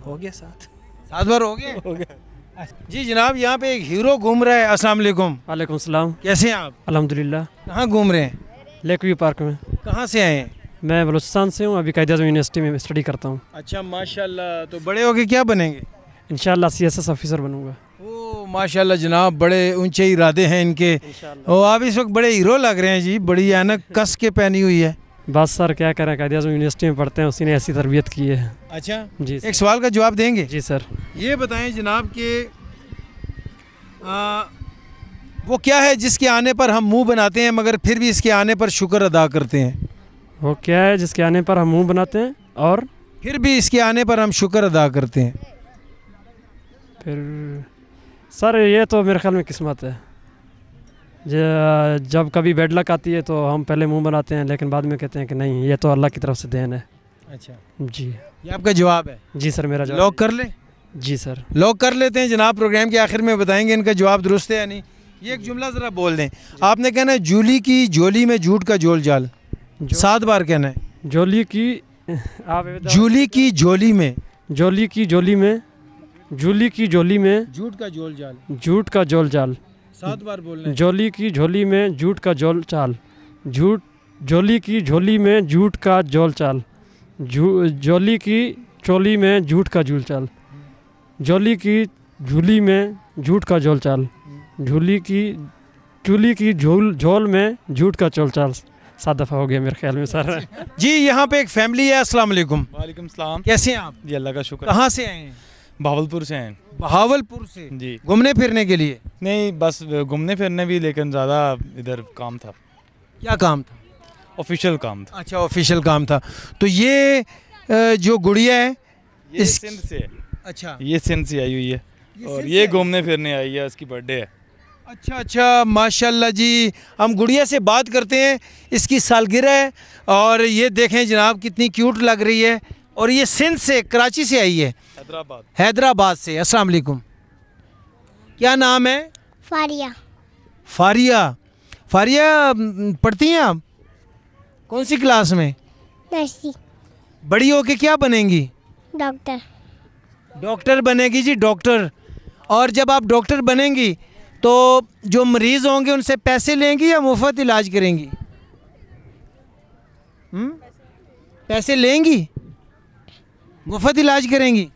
हो गया सात सात बार हो गया हो गया जी जनाब यहाँ पे एक हीरो घूम रहा है अस्सलाम वालेकुम वालेकुम सलाम कैसे हैं आप अल्हम्दुलिल्लाह कहाँ घूम रहे हैं लेकवी पार्क में कहाँ से आए हैं मैं बलोचिस्तान से हूँ अभी कायदा आजम यूनिवर्सिटी में स्टडी करता हूँ अच्छा माशाल्लाह तो बड़े होके क्या बनेंगे इन सीएसएस ऑफिसर बनूंगा ओ माशाल्लाह जनाब बड़े ऊंचे इरादे हैं इनके ओ आप इस वक्त बड़े हीरो लग रहे हैं जी बड़ी अनक कस के पहनी हुई है बस सर क्या करें कायदे यूनिवर्सिटी में पढ़ते हैं उसी ने ऐसी तरबियत की है अच्छा जी एक सवाल का जवाब देंगे जी सर ये बताएं जनाब के वो क्या है जिसके आने पर हम मुंह बनाते हैं मगर फिर भी इसके आने पर शुक्र अदा करते हैं वो क्या है जिसके आने पर हम मुंह बनाते हैं और फिर भी इसके आने पर हम शुक्र अदा करते हैं फिर सर ये तो मेरे ख्याल में किस्मत है जब कभी बेड लक आती है तो हम पहले मुंह बनाते हैं लेकिन बाद में कहते हैं कि नहीं ये तो अल्लाह की तरफ से देन है अच्छा जी ये आपका जवाब है जी सर मेरा जवाब लॉक कर ले जी सर लॉक कर लेते हैं जनाब प्रोग्राम के आखिर में बताएंगे इनका जवाब दुरुस्त है या नहीं ये एक जुमला ज़रा बोल दें आपने कहना है जूली की जोली में जूट का जोल जाल सात बार कहना है झोली की झूली की झोली में झोली की झोली में झूली की झोली में झूठ का झोल जाल झूठ का जोल जाल सात बार बोलना झोली की झोली में झूठ का जोल चाल झूठ झोली की झोली में झूठ का जोल चाल जोली की चोली में झूठ का झूल चाल जोली की झूली में झूठ का जोल चाल झूली की चूली की झोल झोल में झूठ का चोल चाल सात दफ़ा हो गया मेरे ख्याल में सर जी यहाँ पे एक फैमिली है अस्सलाम वालेकुम वालेकुम सलाम कैसे हैं आप जी अल्लाह का शुक्र कहाँ से आए हैं बहावलपुर से हैं बहावलपुर से जी घूमने फिरने के लिए नहीं बस घूमने फिरने भी लेकिन ज़्यादा इधर काम था क्या काम था ऑफिशियल काम था अच्छा ऑफिशियल काम था तो ये जो गुड़िया है ये इस... सिंध से अच्छा ये सिंध से आई हुई है और ये घूमने फिरने आई है उसकी बर्थडे है अच्छा अच्छा माशाल्लाह जी हम गुड़िया से बात करते हैं इसकी सालगिरह है और ये देखें जनाब कितनी क्यूट लग रही है और ये सिंध से कराची से आई है हैदराबाद हैदराबाद से अस्सलाम वालेकुम क्या नाम है फारिया फारिया फारिया पढ़ती हैं आप कौन सी क्लास में दसवीं बड़ी होके क्या बनेंगी डॉक्टर डॉक्टर बनेगी जी डॉक्टर और जब आप डॉक्टर बनेंगी तो जो मरीज़ होंगे उनसे पैसे लेंगी या मुफ्त इलाज करेंगी हम्म? पैसे लेंगी मुफ्त इलाज करेंगी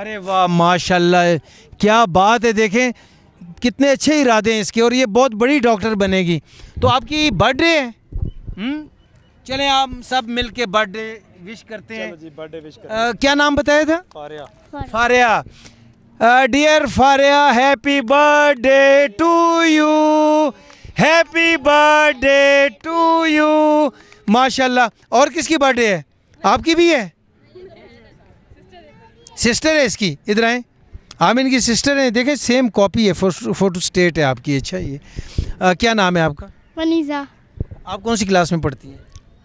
अरे वाह माशाल्लाह क्या बात है देखें कितने अच्छे इरादे हैं इसके और ये बहुत बड़ी डॉक्टर बनेगी तो आपकी बर्थडे है हुँ? हम्म? चले आप सब मिल के बर्थडे विश करते हैं जी विश करते आ, क्या नाम बताया था Faria Faria dear Faria happy birthday to you happy birthday to you माशाल्लाह और किसकी बर्थडे है आपकी भी है सिस्टर है इसकी इधर आए हम इनकी सिस्टर हैं देखें सेम कॉपी है फोटो फोटो स्टेट है आपकी अच्छा ये आ, uh, क्या नाम है आपका वनीजा आप कौन सी क्लास में पढ़ती हैं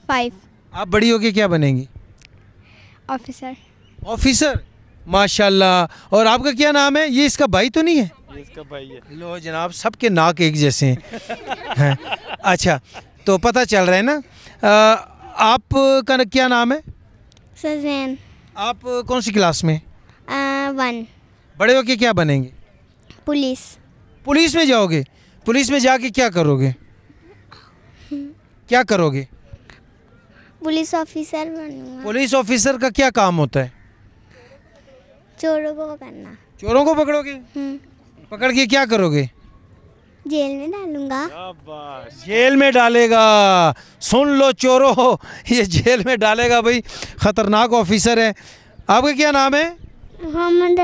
फाइव आप बड़ी होके क्या बनेंगी ऑफिसर ऑफिसर माशाल्लाह और आपका क्या नाम है ये इसका भाई तो नहीं है इसका भाई है लो जनाब सबके नाक एक जैसे हैं अच्छा तो पता चल रहा है ना आपका क्या नाम है सजैन आप कौन सी क्लास में आ, वन बड़े होके क्या बनेंगे पुलिस पुलिस में जाओगे पुलिस में जाके क्या करोगे क्या करोगे पुलिस ऑफिसर बनूंगा पुलिस ऑफिसर का क्या काम होता है चोरों को पकड़ना चोरों को पकड़ोगे हम्म। पकड़ के क्या करोगे जेल में डालूंगा जेल में डालेगा सुन लो चोरो ये जेल में डालेगा भाई खतरनाक ऑफिसर है आपका क्या नाम है मोहम्मद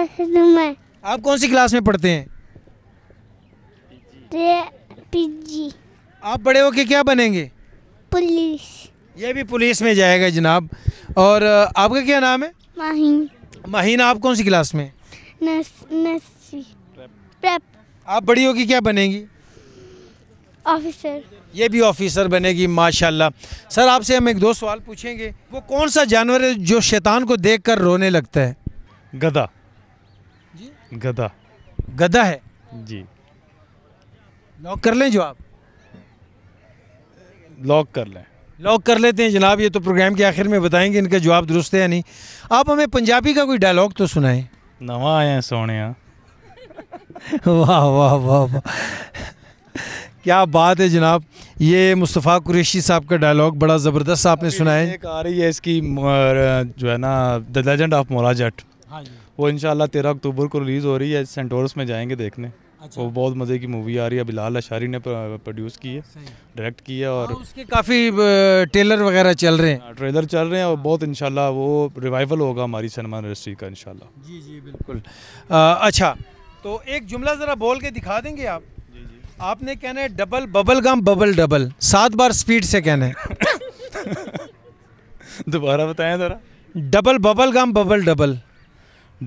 आप कौन सी क्लास में पढ़ते हैं पीजी आप बड़े होके क्या बनेंगे पुलिस ये भी पुलिस में जाएगा जनाब और आपका क्या नाम है माहिम महीना आप कौन सी क्लास में प्रेप आप बड़ी होगी क्या बनेगी ऑफिसर ये भी ऑफिसर बनेगी माशाल्लाह सर आपसे हम एक दो सवाल पूछेंगे वो कौन सा जानवर है जो शैतान को देखकर रोने लगता है गधा जी गधा गधा है जी लॉक कर लें जो आप लॉक कर लें लॉक कर लेते हैं जनाब ये तो प्रोग्राम के आखिर में बताएंगे इनका जवाब दुरुस्त है या नहीं आप हमें पंजाबी का कोई डायलॉग तो सुनाएं नवा आए हैं सोने वाह वाह वाह वाह क्या बात है जनाब ये मुस्तफ़ा कुरैशी साहब का डायलॉग बड़ा ज़बरदस्त आपने सुना है एक आ रही है इसकी जो है ना द लेजेंड ऑफ मोरा जट वो इन तेरह अक्टूबर को रिलीज़ हो रही है सेंटोरस में जाएंगे देखने अच्छा। वो बहुत मज़े की मूवी आ रही है बिलाल अशारी ने प्रोड्यूस की है डायरेक्ट की है और हाँ, उसके काफ़ी ट्रेलर वगैरह चल रहे हैं ट्रेलर हाँ, चल रहे हैं और बहुत इनशाला वो रिवाइवल होगा हमारी सिनेमा इंडस्ट्री का इनशाला जी जी बिल्कुल आ, अच्छा तो एक जुमला ज़रा बोल के दिखा देंगे आप जी जी आपने कहना है double bubble gum bubble double सात बार स्पीड से कहना है दोबारा बताए ज़रा double bubble gum bubble double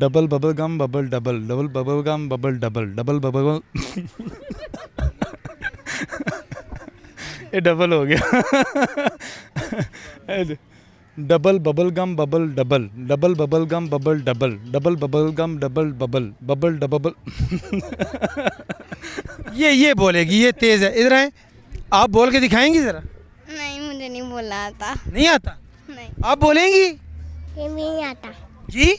double bubble gum bubble double double bubble gum bubble double double bubble ये डबल हो गया double bubble gum bubble double double bubble gum bubble double double bubble gum double bubble bubble double ये ये बोलेगी ये तेज है इधर है आप बोल के दिखाएंगी जरा नहीं मुझे नहीं बोला आता नहीं आता नहीं आप बोलेंगी नहीं आता जी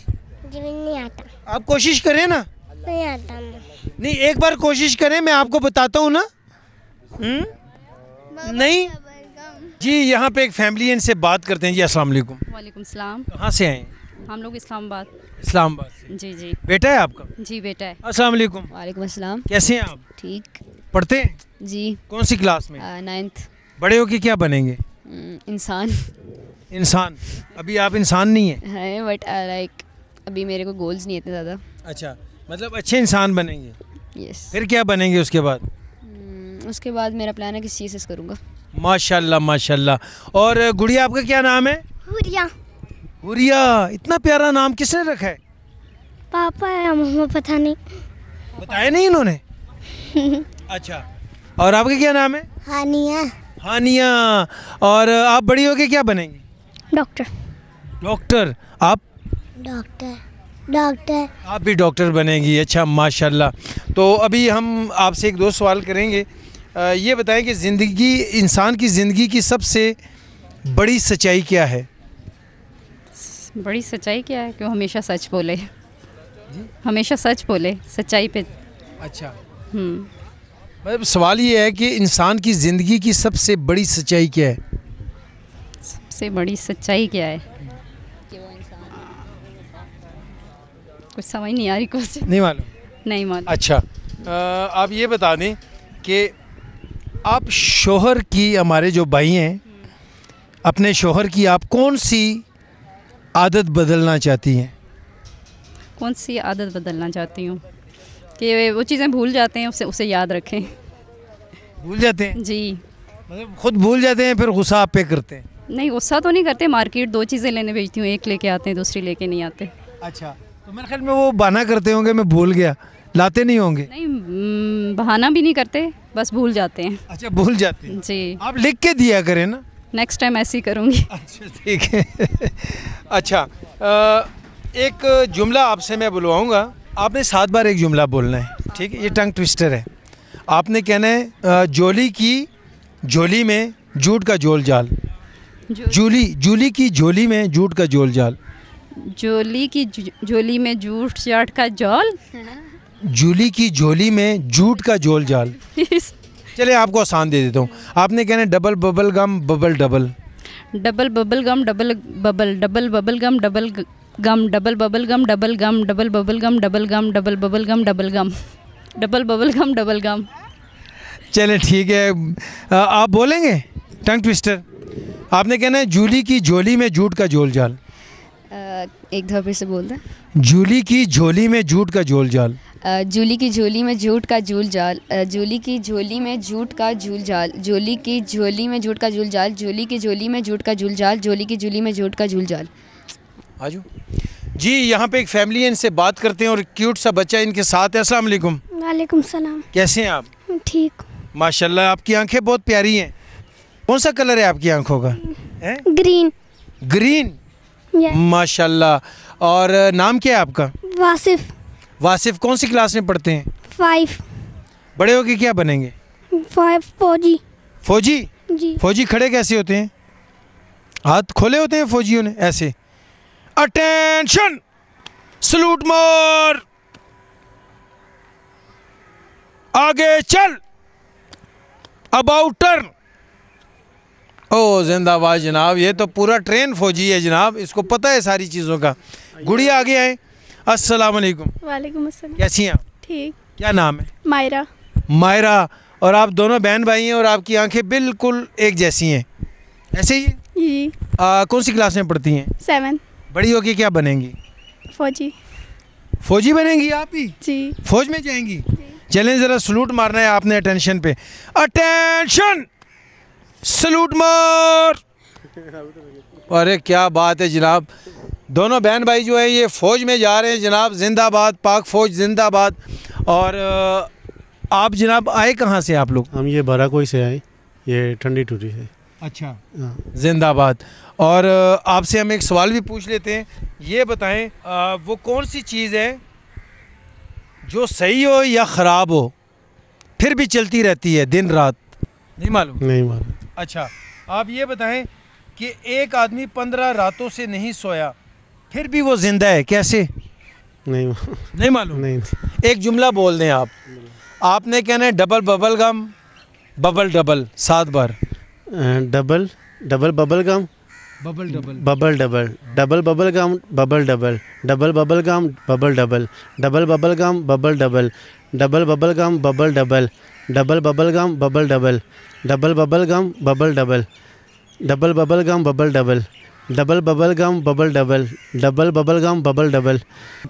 नहीं आता आप कोशिश करें ना नहीं आता नहीं एक बार कोशिश करें मैं आपको बताता हूँ ना हम्म? नहीं जी यहाँ पे एक फैमिली इनसे बात करते हैं जी अस्सलाम वालेकुम सलाम कहाँ से आए हम लोग इस्लामाबाद इस्लामाबाद जी जी बेटा है आपका जी बेटा है अस्सलाम वालेकुम वालेकुम अस्सलाम कैसे हैं आप ठीक पढ़ते हैं जी कौन सी क्लास में नाइन्थ बड़े हो के क्या बनेंगे हम्म, इंसान इंसान अभी आप इंसान नहीं है, है बट लाइक अभी मेरे को गोल्स नहीं इतने ज़्यादा अच्छा मतलब अच्छे इंसान बनेंगे यस फिर क्या बनेंगे उसके बाद hmm, उसके बाद मेरा प्लान है कि सी एस करूँगा माशा माशा और गुड़िया आपका क्या नाम है गुड़िया गुड़िया इतना प्यारा नाम किसने रखा है पापा या मम्मा पता नहीं बताया नहीं इन्होंने अच्छा और आपका क्या नाम है हानिया हानिया और आप बड़ी होके क्या बनेंगी डॉक्टर डॉक्टर आप डॉक्टर डॉक्टर आप भी डॉक्टर बनेगी अच्छा माशाल्लाह तो अभी हम आपसे एक दो सवाल करेंगे ये बताएं कि ज़िंदगी इंसान की ज़िंदगी की सबसे बड़ी सच्चाई क्या है बड़ी सच्चाई क्या है कि वो हमेशा सच बोले हमेशा सच बोले सच्चाई पे अच्छा हम्म। मतलब सवाल ये है कि इंसान की ज़िंदगी की सबसे बड़ी सच्चाई क्या है सबसे बड़ी सच्चाई क्या है कुछ समझ नहीं आ रही कुछ नहीं मालूम नहीं मालूम अच्छा आप ये बता दें कि आप शोहर की हमारे जो भाई हैं अपने शोहर की आप कौन सी आदत बदलना चाहती हैं कौन सी आदत बदलना चाहती हूँ कि वो चीज़ें भूल जाते हैं उसे उसे याद रखें भूल जाते हैं जी मतलब खुद भूल जाते हैं फिर गुस्सा आप पे करते हैं नहीं गुस्सा तो नहीं करते मार्केट दो चीज़ें लेने भेजती हूँ एक लेके आते हैं दूसरी लेके नहीं आते अच्छा तो मेरे ख्याल में वो बहाना करते होंगे मैं भूल गया लाते नहीं होंगे नहीं हम्म, बहाना भी नहीं करते बस भूल जाते हैं अच्छा भूल जाते हैं जी आप लिख के दिया करें ना नेक्स्ट टाइम ऐसी करूँगी अच्छा ठीक है अच्छा आ, एक जुमला आपसे मैं बुलवाऊँगा आपने सात बार एक जुमला बोलना है ठीक है ये टंग ट्विस्टर है आपने कहना है जोली की झोली में जूट का जोल जाल जूली जूली की झोली में जूट का जोल जाल जोली की झोली में जूट शर्ट का जौल जूली की झोली में जूट का जोल जाल चले आपको आसान दे देता हूँ आपने कहना double bubble gum bubble double double bubble gum double bubble double bubble gum double gum double bubble gum double gum double bubble gum double gum double bubble gum double gum double bubble gum double gum चले ठीक है आप बोलेंगे tongue twister आपने कहना है जूली की झोली में जूट का जोल जाल एक दफा फिर से बोल दें जूली की झोली में झूठ का झोल जाल जूली की झोली में झूठ का झूल जाल जूली की झोली में झूठ का झूल जाल जूली की झोली में झूठ का झूल जाल जूली की झोली में झूठ का झूल जाल जूली की झोली में झूठ का झूल जाल आज जी यहाँ पे एक फैमिली है इनसे बात करते हैं और क्यूट सा बच्चा इनके साथ है अस्सलाम वालेकुम सलाम कैसे हैं आप ठीक माशाल्लाह आपकी आंखें बहुत प्यारी हैं कौन सा कलर है आपकी आंखों का ग्रीन ग्रीन माशाल्लाह और नाम क्या है आपका वासिफ वासिफ कौन सी क्लास में पढ़ते हैं फाइव बड़े होके क्या बनेंगे फाइव फौजी फौजी जी फौजी खड़े कैसे होते हैं हाथ खोले होते हैं फौजियों ने ऐसे अटेंशन सलूट मार आगे चल अबाउट टर्न ओ जिंदाबाद जनाब ये तो पूरा ट्रेन फौजी है जनाब इसको पता है सारी चीज़ों का गुड़िया आगे आए अस्सलाम वालेकुम कैसी हैं ठीक क्या नाम है मायरा मायरा और आप दोनों बहन भाई हैं और आपकी आंखें बिल्कुल एक जैसी हैं ऐसे ही जी आ, कौन सी क्लास में पढ़ती हैं सेवन बड़ी होगी क्या बनेंगी फौजी फौजी बनेंगी आप ही जी फौज में जाएंगी चलें ज़रा सलूट मारना है आपने अटेंशन पे अटेंशन सलूट मार अरे क्या बात है जनाब दोनों बहन भाई जो है ये फ़ौज में जा रहे हैं जनाब जिंदाबाद पाक फ़ौज जिंदाबाद और आप जनाब आए कहाँ से आप लोग हम ये बराकोई से आए ये ठंडी टूटी से अच्छा हाँ। जिंदाबाद और आपसे हम एक सवाल भी पूछ लेते हैं ये बताएं वो कौन सी चीज़ है जो सही हो या ख़राब हो फिर भी चलती रहती है दिन रात नहीं मालूम नहीं मालूम अच्छा आप ये बताएं कि एक आदमी पंद्रह रातों से नहीं सोया फिर भी वो जिंदा है कैसे नहीं नहीं मालूम नहीं एक जुमला बोल दें आप आपने कहना है double bubble gum bubble double सात बार double double bubble gum bubble double bubble double double bubble gum bubble double double bubble gum bubble double double bubble gum bubble double double bubble gum bubble double double bubble gum bubble double double bubble gum bubble double double bubble gum bubble double double bubble gum bubble double double bubble gum bubble double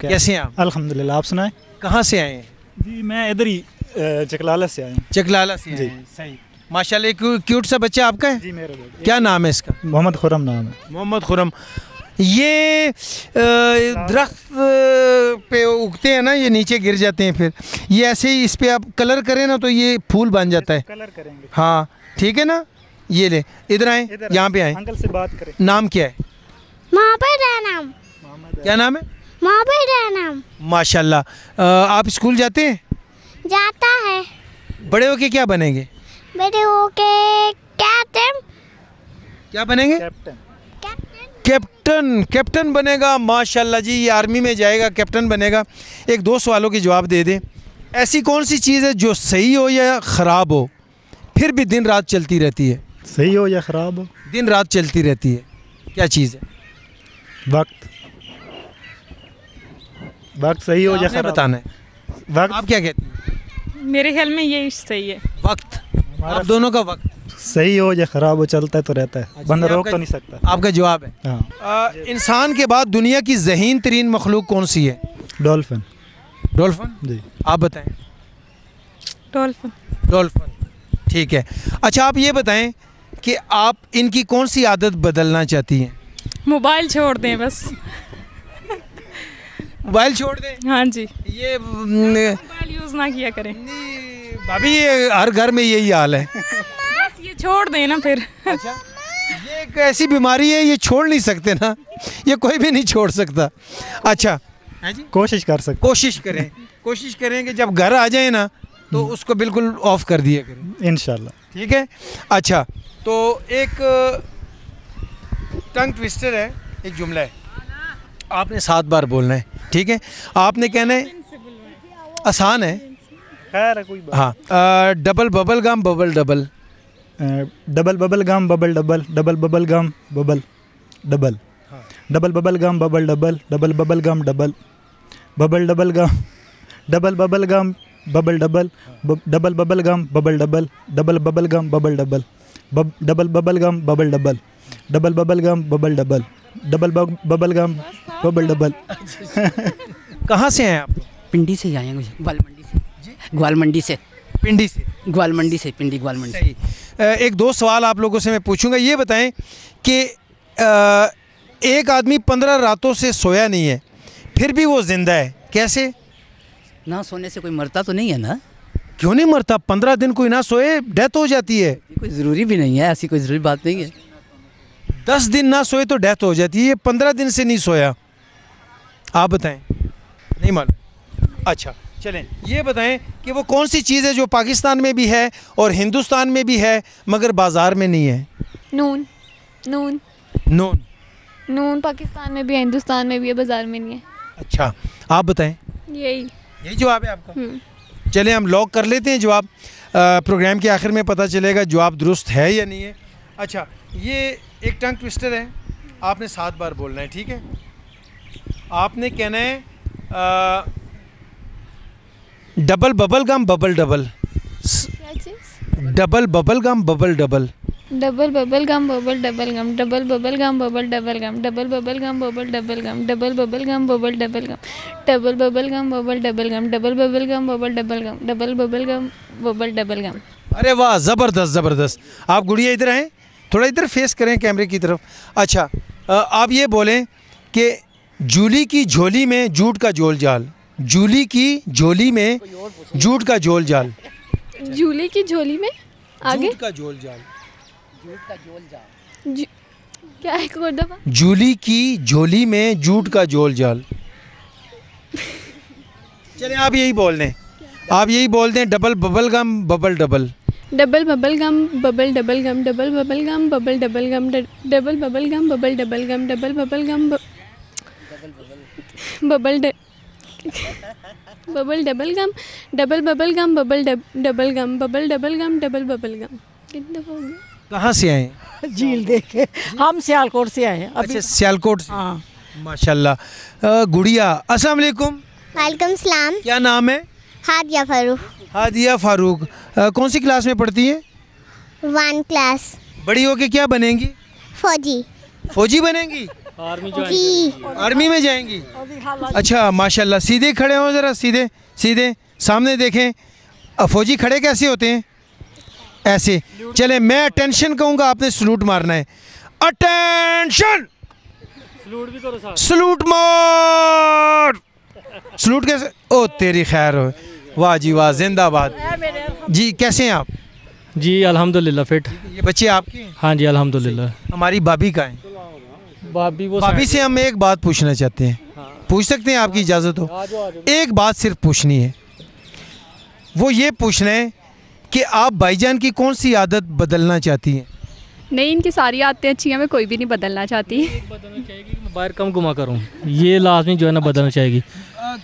कैसे हैं आप अल्हम्दुलिल्लाह आप सुनाए कहाँ से आए हैं जी मैं इधर ही चकलाला से आया चकलाला से जी सही माशाल्लाह क्यूट सा बच्चा आपका है जी मेरा क्या नाम है इसका मोहम्मद खुरम नाम है मोहम्मद खुरम ये दरख्त पे उगते हैं ना ये नीचे गिर जाते हैं फिर ये ऐसे ही इस पर आप कलर करें ना तो ये फूल बन जाता है कलर करेंगे हाँ ठीक है ना ये ले इधर आए यहाँ पे आए अंकल से बात करें नाम क्या है नाम क्या नाम है नाम माशाल्लाह आप स्कूल जाते हैं जाता है बड़े होके क्या बनेंगे बड़े होके कैप्टन क्या बनेंगे कैप्टन कैप्टन कैप्टन बनेगा माशाल्लाह जी ये आर्मी में जाएगा कैप्टन बनेगा एक दो सवालों की जवाब दे दें ऐसी कौन सी चीज़ है जो सही हो या ख़राब हो फिर भी दिन रात चलती रहती है सही हो या ख़राब हो दिन रात चलती रहती है क्या चीज़ है वक्त वक्त सही हो या ख़राब बताना है वक्त आप क्या कहते हैं मेरे ख्याल में यही सही है वक्त आप दोनों का वक्त सही हो या ख़राब हो चलता है तो रहता है अच्छा, बंदा रोक तो नहीं सकता आपका जवाब है हाँ। इंसान के बाद दुनिया की जहीन तरीन मखलूक कौन सी है डॉल्फिन डॉल्फिन जी आप बताएं डॉल्फिन डॉल्फिन ठीक है अच्छा आप ये बताएं कि आप इनकी कौन सी आदत बदलना चाहती हैं मोबाइल छोड़ दें बस मोबाइल छोड़ दें हाँ जी ये मोबाइल यूज़ ना किया करें भाभी हर घर में यही हाल है छोड़ देना फिर अच्छा ये एक ऐसी बीमारी है ये छोड़ नहीं सकते ना ये कोई भी नहीं छोड़ सकता अच्छा हाँ कोशिश कर सकते कोशिश करें कोशिश करें कि जब घर आ जाए ना तो हम्म। उसको बिल्कुल ऑफ कर दिए करें इन ठीक है अच्छा तो एक टंग ट्विस्टर है एक जुमला है आपने सात बार बोलना है ठीक है आपने कहना है आसान है खैर कोई हाँ आ, double bubble gum bubble double double bubble gum bubble double double bubble gum bubble double double bubble gum bubble double double bubble gum double bubble double gum double bubble gum bubble double double bubble gum bubble double double bubble gum bubble double double bubble gum bubble double double bubble gum bubble double double bubble gum bubble double कहाँ से हैं आप पिंडी से जाएंगे ग्वाल मंडी से ग्वाल मंडी से पिंडी से ग्वाल मंडी से पिंडी ग्वाल मंडी सही एक दो सवाल आप लोगों से मैं पूछूंगा ये बताएं कि एक आदमी पंद्रह रातों से सोया नहीं है फिर भी वो ज़िंदा है कैसे ना सोने से कोई मरता तो नहीं है ना क्यों नहीं मरता पंद्रह दिन कोई ना सोए डेथ हो जाती है कोई ज़रूरी भी नहीं है ऐसी कोई ज़रूरी बात नहीं है दस दिन ना सोए तो डेथ हो जाती है ये पंद्रह दिन से नहीं सोया आप बताएं नहीं मालूम अच्छा चलें ये बताएं कि वो कौन सी चीज़ है जो पाकिस्तान में भी है और हिंदुस्तान में भी है मगर बाज़ार में नहीं है नून नून नून नून पाकिस्तान में भी है हिंदुस्तान में भी है बाज़ार में नहीं है अच्छा आप बताएं यही यही जवाब है आपका हम्म। चलें हम लॉक कर लेते हैं जवाब प्रोग्राम के आखिर में पता चलेगा जवाब दुरुस्त है या नहीं है अच्छा ये एक टंग ट्विस्टर है आपने सात बार बोलना है ठीक है आपने कहना है आ, double bubble gum bubble double double bubble gum bubble double double bubble gum bubble double gum double bubble gum bubble double gum double bubble gum bubble double gum double bubble gum bubble double gum double bubble gum bubble double gum double bubble gum bubble double gum double bubble gum bubble double gum अरे वाह ज़बरदस्त ज़बरदस्त आप गुड़िया इधर आएँ थोड़ा इधर फेस करें कैमरे की तरफ अच्छा आप ये बोलें कि जूली की झोली में जूट का झोल जाल जूली की झोली में जूट का झोल जाल जूली की झोली में आगे जूट का झोल जाल जूट का झोल जाल क्या है जूली की झोली में जूट का झोल जाल चले आप यही बोल दें आप यही बोल दें double bubble gum bubble double double bubble gum bubble double gum double bubble gum bubble double gum double bubble gum bubble double gum double bubble gum bubble bubble double gum double bubble gum bubble double gum bubble double gum double bubble gum कितने हो गए कहाँ से आए झील देखे हम सियालकोट से आए अच्छा सियालकोट हाँ माशाल्लाह गुड़िया अस्सलाम वालेकुम वालेकुम सलाम क्या नाम है हादिया फारूक हादिया फारूक कौन सी क्लास में पढ़ती है वन क्लास बड़ी होके क्या बनेंगी फौजी फौजी बनेंगी आर्मी आर्मी में जाएंगी अच्छा माशाल्लाह सीधे खड़े हों ज़रा सीधे सीधे सामने देखें फौजी खड़े कैसे होते हैं ऐसे चले मैं अटेंशन कहूँगा आपने सलूट मारना है अटेंशन सलूट भी करो सलूट मार सलूट कैसे ओ तेरी खैर हो वाह जी वाह जिंदाबाद जी कैसे हैं आप जी अल्हम्दुलिल्लाह फिट ये बच्चे आपके हाँ जी अल्हम्दुलिल्लाह हमारी भाभी का हैं भाभी वो भाभी से हम एक बात पूछना चाहते हैं हाँ। पूछ सकते हैं आपकी इजाज़त हो आजो आजो। एक बात सिर्फ पूछनी है वो ये पूछना है कि आप भाईजान की कौन सी आदत बदलना चाहती हैं नहीं इनकी सारी आदतें अच्छी हैं मैं कोई भी नहीं बदलना चाहती बदलना चाहेगी बाहर कम घुमा करूँ ये लाजमी जो है ना बदलना चाहेगी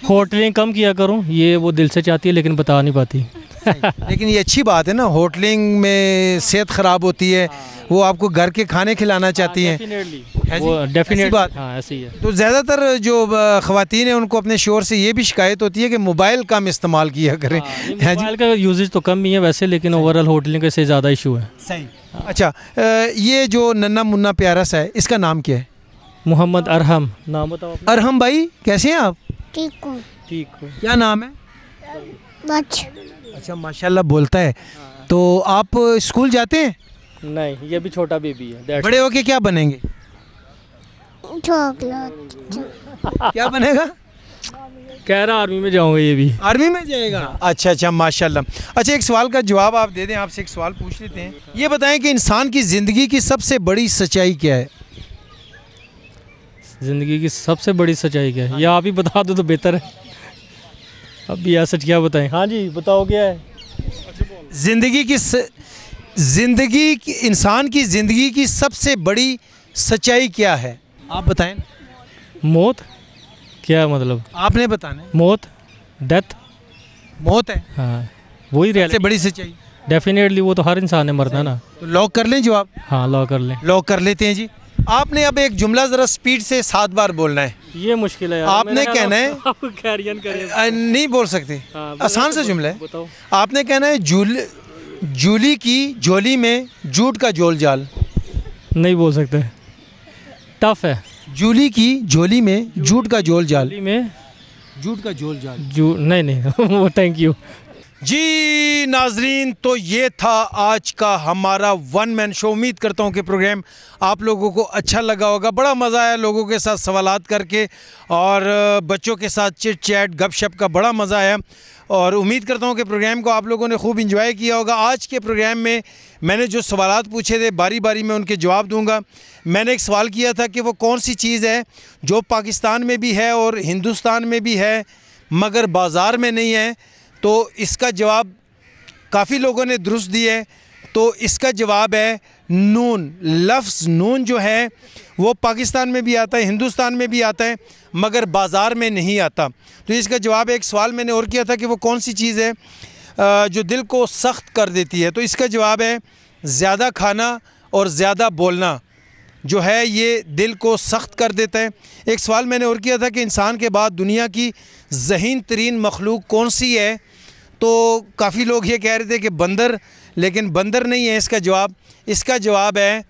होटलिंग कम किया करूँ ये वो दिल से चाहती है लेकिन बता नहीं पाती लेकिन ये अच्छी बात है ना होटलिंग में सेहत ख़राब होती है वो आपको घर के खाने खिलाना चाहती हैं डेफिनेटली बात हाँ ऐसी है तो ज़्यादातर जो ख़वातीन हैं उनको अपने शोर से ये भी शिकायत होती है कि मोबाइल कम इस्तेमाल किया हाँ, करें हाँ, मोबाइल का यूजेज तो कम ही है वैसे लेकिन ओवरऑल होटलिंग का से ज़्यादा इशू है सही अच्छा ये जो नन्ना मुन्ना प्यारा सा है इसका नाम क्या है मोहम्मद अरहम नाम बताओ अरहम भाई कैसे हैं आप टीकू टीकू क्या नाम है मच अच्छा माशाल्लाह बोलता है तो आप स्कूल जाते हैं नहीं ये भी छोटा बेबी है बड़े होके क्या बनेंगे क्या बनेगा कह रहा आर्मी में जाऊंगा ये भी आर्मी में जाएगा अच्छा अच्छा माशाल्लाह अच्छा एक सवाल का जवाब आप दे दें आपसे एक सवाल पूछ लेते हैं ये बताएं कि इंसान की ज़िंदगी की सबसे बड़ी सच्चाई क्या है ज़िंदगी की सबसे बड़ी सच्चाई क्या है या आप ही बता दो तो बेहतर है अब यह सच क्या बताएं हाँ जी बताओ क्या है ज़िंदगी की ज़िंदगी की इंसान की ज़िंदगी की सबसे बड़ी सच्चाई क्या है आप बताएं मौत क्या मतलब आपने बताना मौत डेथ मौत है हाँ वही रहते बड़ी सच्चाई डेफिनेटली वो तो हर इंसान है मरना ना तो लॉक कर लें जो आप हाँ लॉक कर लें लॉक कर लेते हैं जी आपने अब एक जुमला ज़रा स्पीड से सात बार बोलना है ये मुश्किल है आपने कहना है आप नहीं बोल सकते हाँ, तो आसान से जुमला है आपने कहना है जूल जूली की झोली में जूट का जोल जाल नहीं बोल सकते टफ है जूली की झोली में जूट का जोल जाल में जूट का जोल जाल जू नहीं नहीं वो थैंक यू जी नाजरीन तो ये था आज का हमारा वन मैन शो उम्मीद करता हूँ कि प्रोग्राम आप लोगों को अच्छा लगा होगा बड़ा मज़ा आया लोगों के साथ सवाल करके और बच्चों के साथ चिट चैट गपशप का बड़ा मज़ा आया और उम्मीद करता हूँ कि प्रोग्राम को आप लोगों ने खूब इंजॉय किया होगा आज के प्रोग्राम में मैंने जो सवाल पूछे थे बारी बारी में उनके जवाब दूँगा मैंने एक सवाल किया था कि वो कौन सी चीज़ है जो पाकिस्तान में भी है और हिंदुस्तान में भी है मगर बाज़ार में नहीं है तो इसका जवाब काफ़ी लोगों ने दुरुस्त दिए तो इसका जवाब है नून लफ्ज़ नून जो है वो पाकिस्तान में भी आता है हिंदुस्तान में भी आता है मगर बाज़ार में नहीं आता तो इसका जवाब एक सवाल मैंने और किया था कि वो कौन सी चीज़ है जो दिल को सख्त कर देती है तो इसका जवाब है ज़्यादा खाना और ज़्यादा बोलना जो है ये दिल को सख्त कर देता है एक सवाल मैंने और किया था कि इंसान के बाद दुनिया की जहन तरीन मखलूक कौन सी है तो काफ़ी लोग ये कह रहे थे कि बंदर लेकिन बंदर नहीं है इसका जवाब इसका जवाब है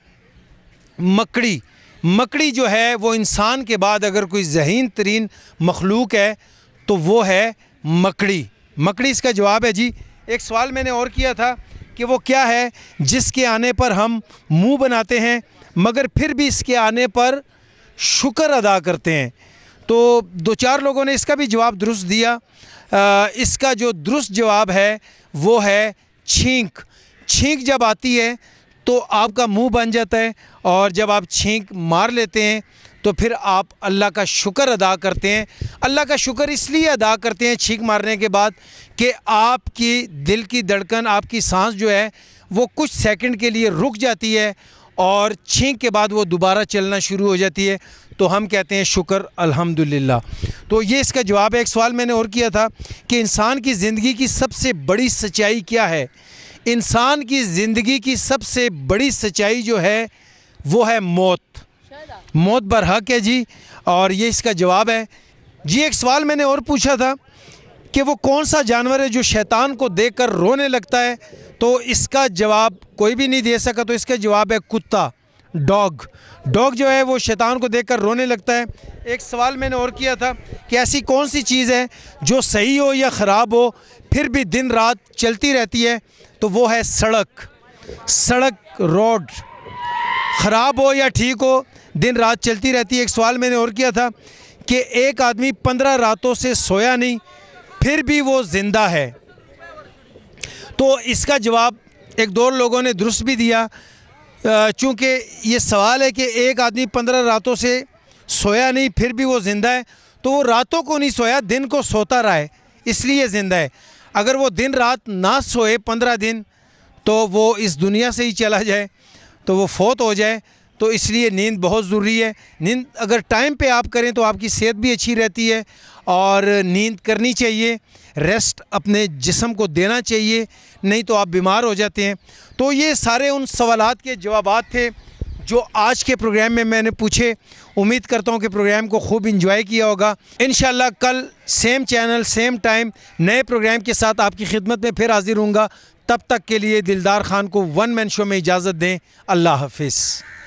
मकड़ी मकड़ी जो है वो इंसान के बाद अगर कोई जहीन तरीन मखलूक है तो वो है मकड़ी मकड़ी इसका जवाब है जी एक सवाल मैंने और किया था कि वो क्या है जिसके आने पर हम मुंह बनाते हैं मगर फिर भी इसके आने पर शुक्र अदा करते हैं तो दो चार लोगों ने इसका भी जवाब दुरुस्त दिया इसका जो दुरुस्त जवाब है वो है छींक छींक जब आती है तो आपका मुंह बन जाता है और जब आप छींक मार लेते हैं तो फिर आप अल्लाह का शुक्र अदा करते हैं अल्लाह का शुक्र इसलिए अदा करते हैं छींक मारने के बाद कि आपकी दिल की धड़कन आपकी सांस जो है वो कुछ सेकंड के लिए रुक जाती है और छींक के बाद वो दोबारा चलना शुरू हो जाती है तो हम कहते हैं शुक्र अल्हम्दुलिल्लाह तो ये इसका जवाब है एक सवाल मैंने और किया था कि इंसान की ज़िंदगी की सबसे बड़ी सच्चाई क्या है इंसान की ज़िंदगी की सबसे बड़ी सच्चाई जो है वो है मौत मौत बरहक है जी और ये इसका जवाब है जी एक सवाल मैंने और पूछा था कि वो कौन सा जानवर है जो शैतान को देख कर रोने लगता है तो इसका जवाब कोई भी नहीं दे सका तो इसका जवाब है कुत्ता डॉग डॉग जो है वो शैतान को देखकर रोने लगता है एक सवाल मैंने और किया था कि ऐसी कौन सी चीज़ है जो सही हो या ख़राब हो फिर भी दिन रात चलती रहती है तो वो है सड़क सड़क रोड ख़राब हो या ठीक हो दिन रात चलती रहती है एक सवाल मैंने और किया था कि एक आदमी पंद्रह रातों से सोया नहीं फिर भी वो ज़िंदा है तो इसका जवाब एक दो लोगों ने दुरुस्त भी दिया चूँकि ये सवाल है कि एक आदमी पंद्रह रातों से सोया नहीं फिर भी वो ज़िंदा है तो वो रातों को नहीं सोया दिन को सोता रहा है इसलिए ज़िंदा है अगर वो दिन रात ना सोए पंद्रह दिन तो वो इस दुनिया से ही चला जाए तो वो फोत हो जाए तो इसलिए नींद बहुत ज़रूरी है नींद अगर टाइम पे आप करें तो आपकी सेहत भी अच्छी रहती है और नींद करनी चाहिए रेस्ट अपने जिसम को देना चाहिए नहीं तो आप बीमार हो जाते हैं तो ये सारे उन सवाल के जवाब थे जो आज के प्रोग्राम में मैंने पूछे उम्मीद करता हूँ कि प्रोग्राम को खूब इंजॉय किया होगा इन कल सेम चैनल सेम टाइम नए प्रोग्राम के साथ आपकी खिदमत में फिर हाजिर हूँगा तब तक के लिए दिलदार खान को वन मैन शो में इजाज़त दें अल्लाह हाफिज़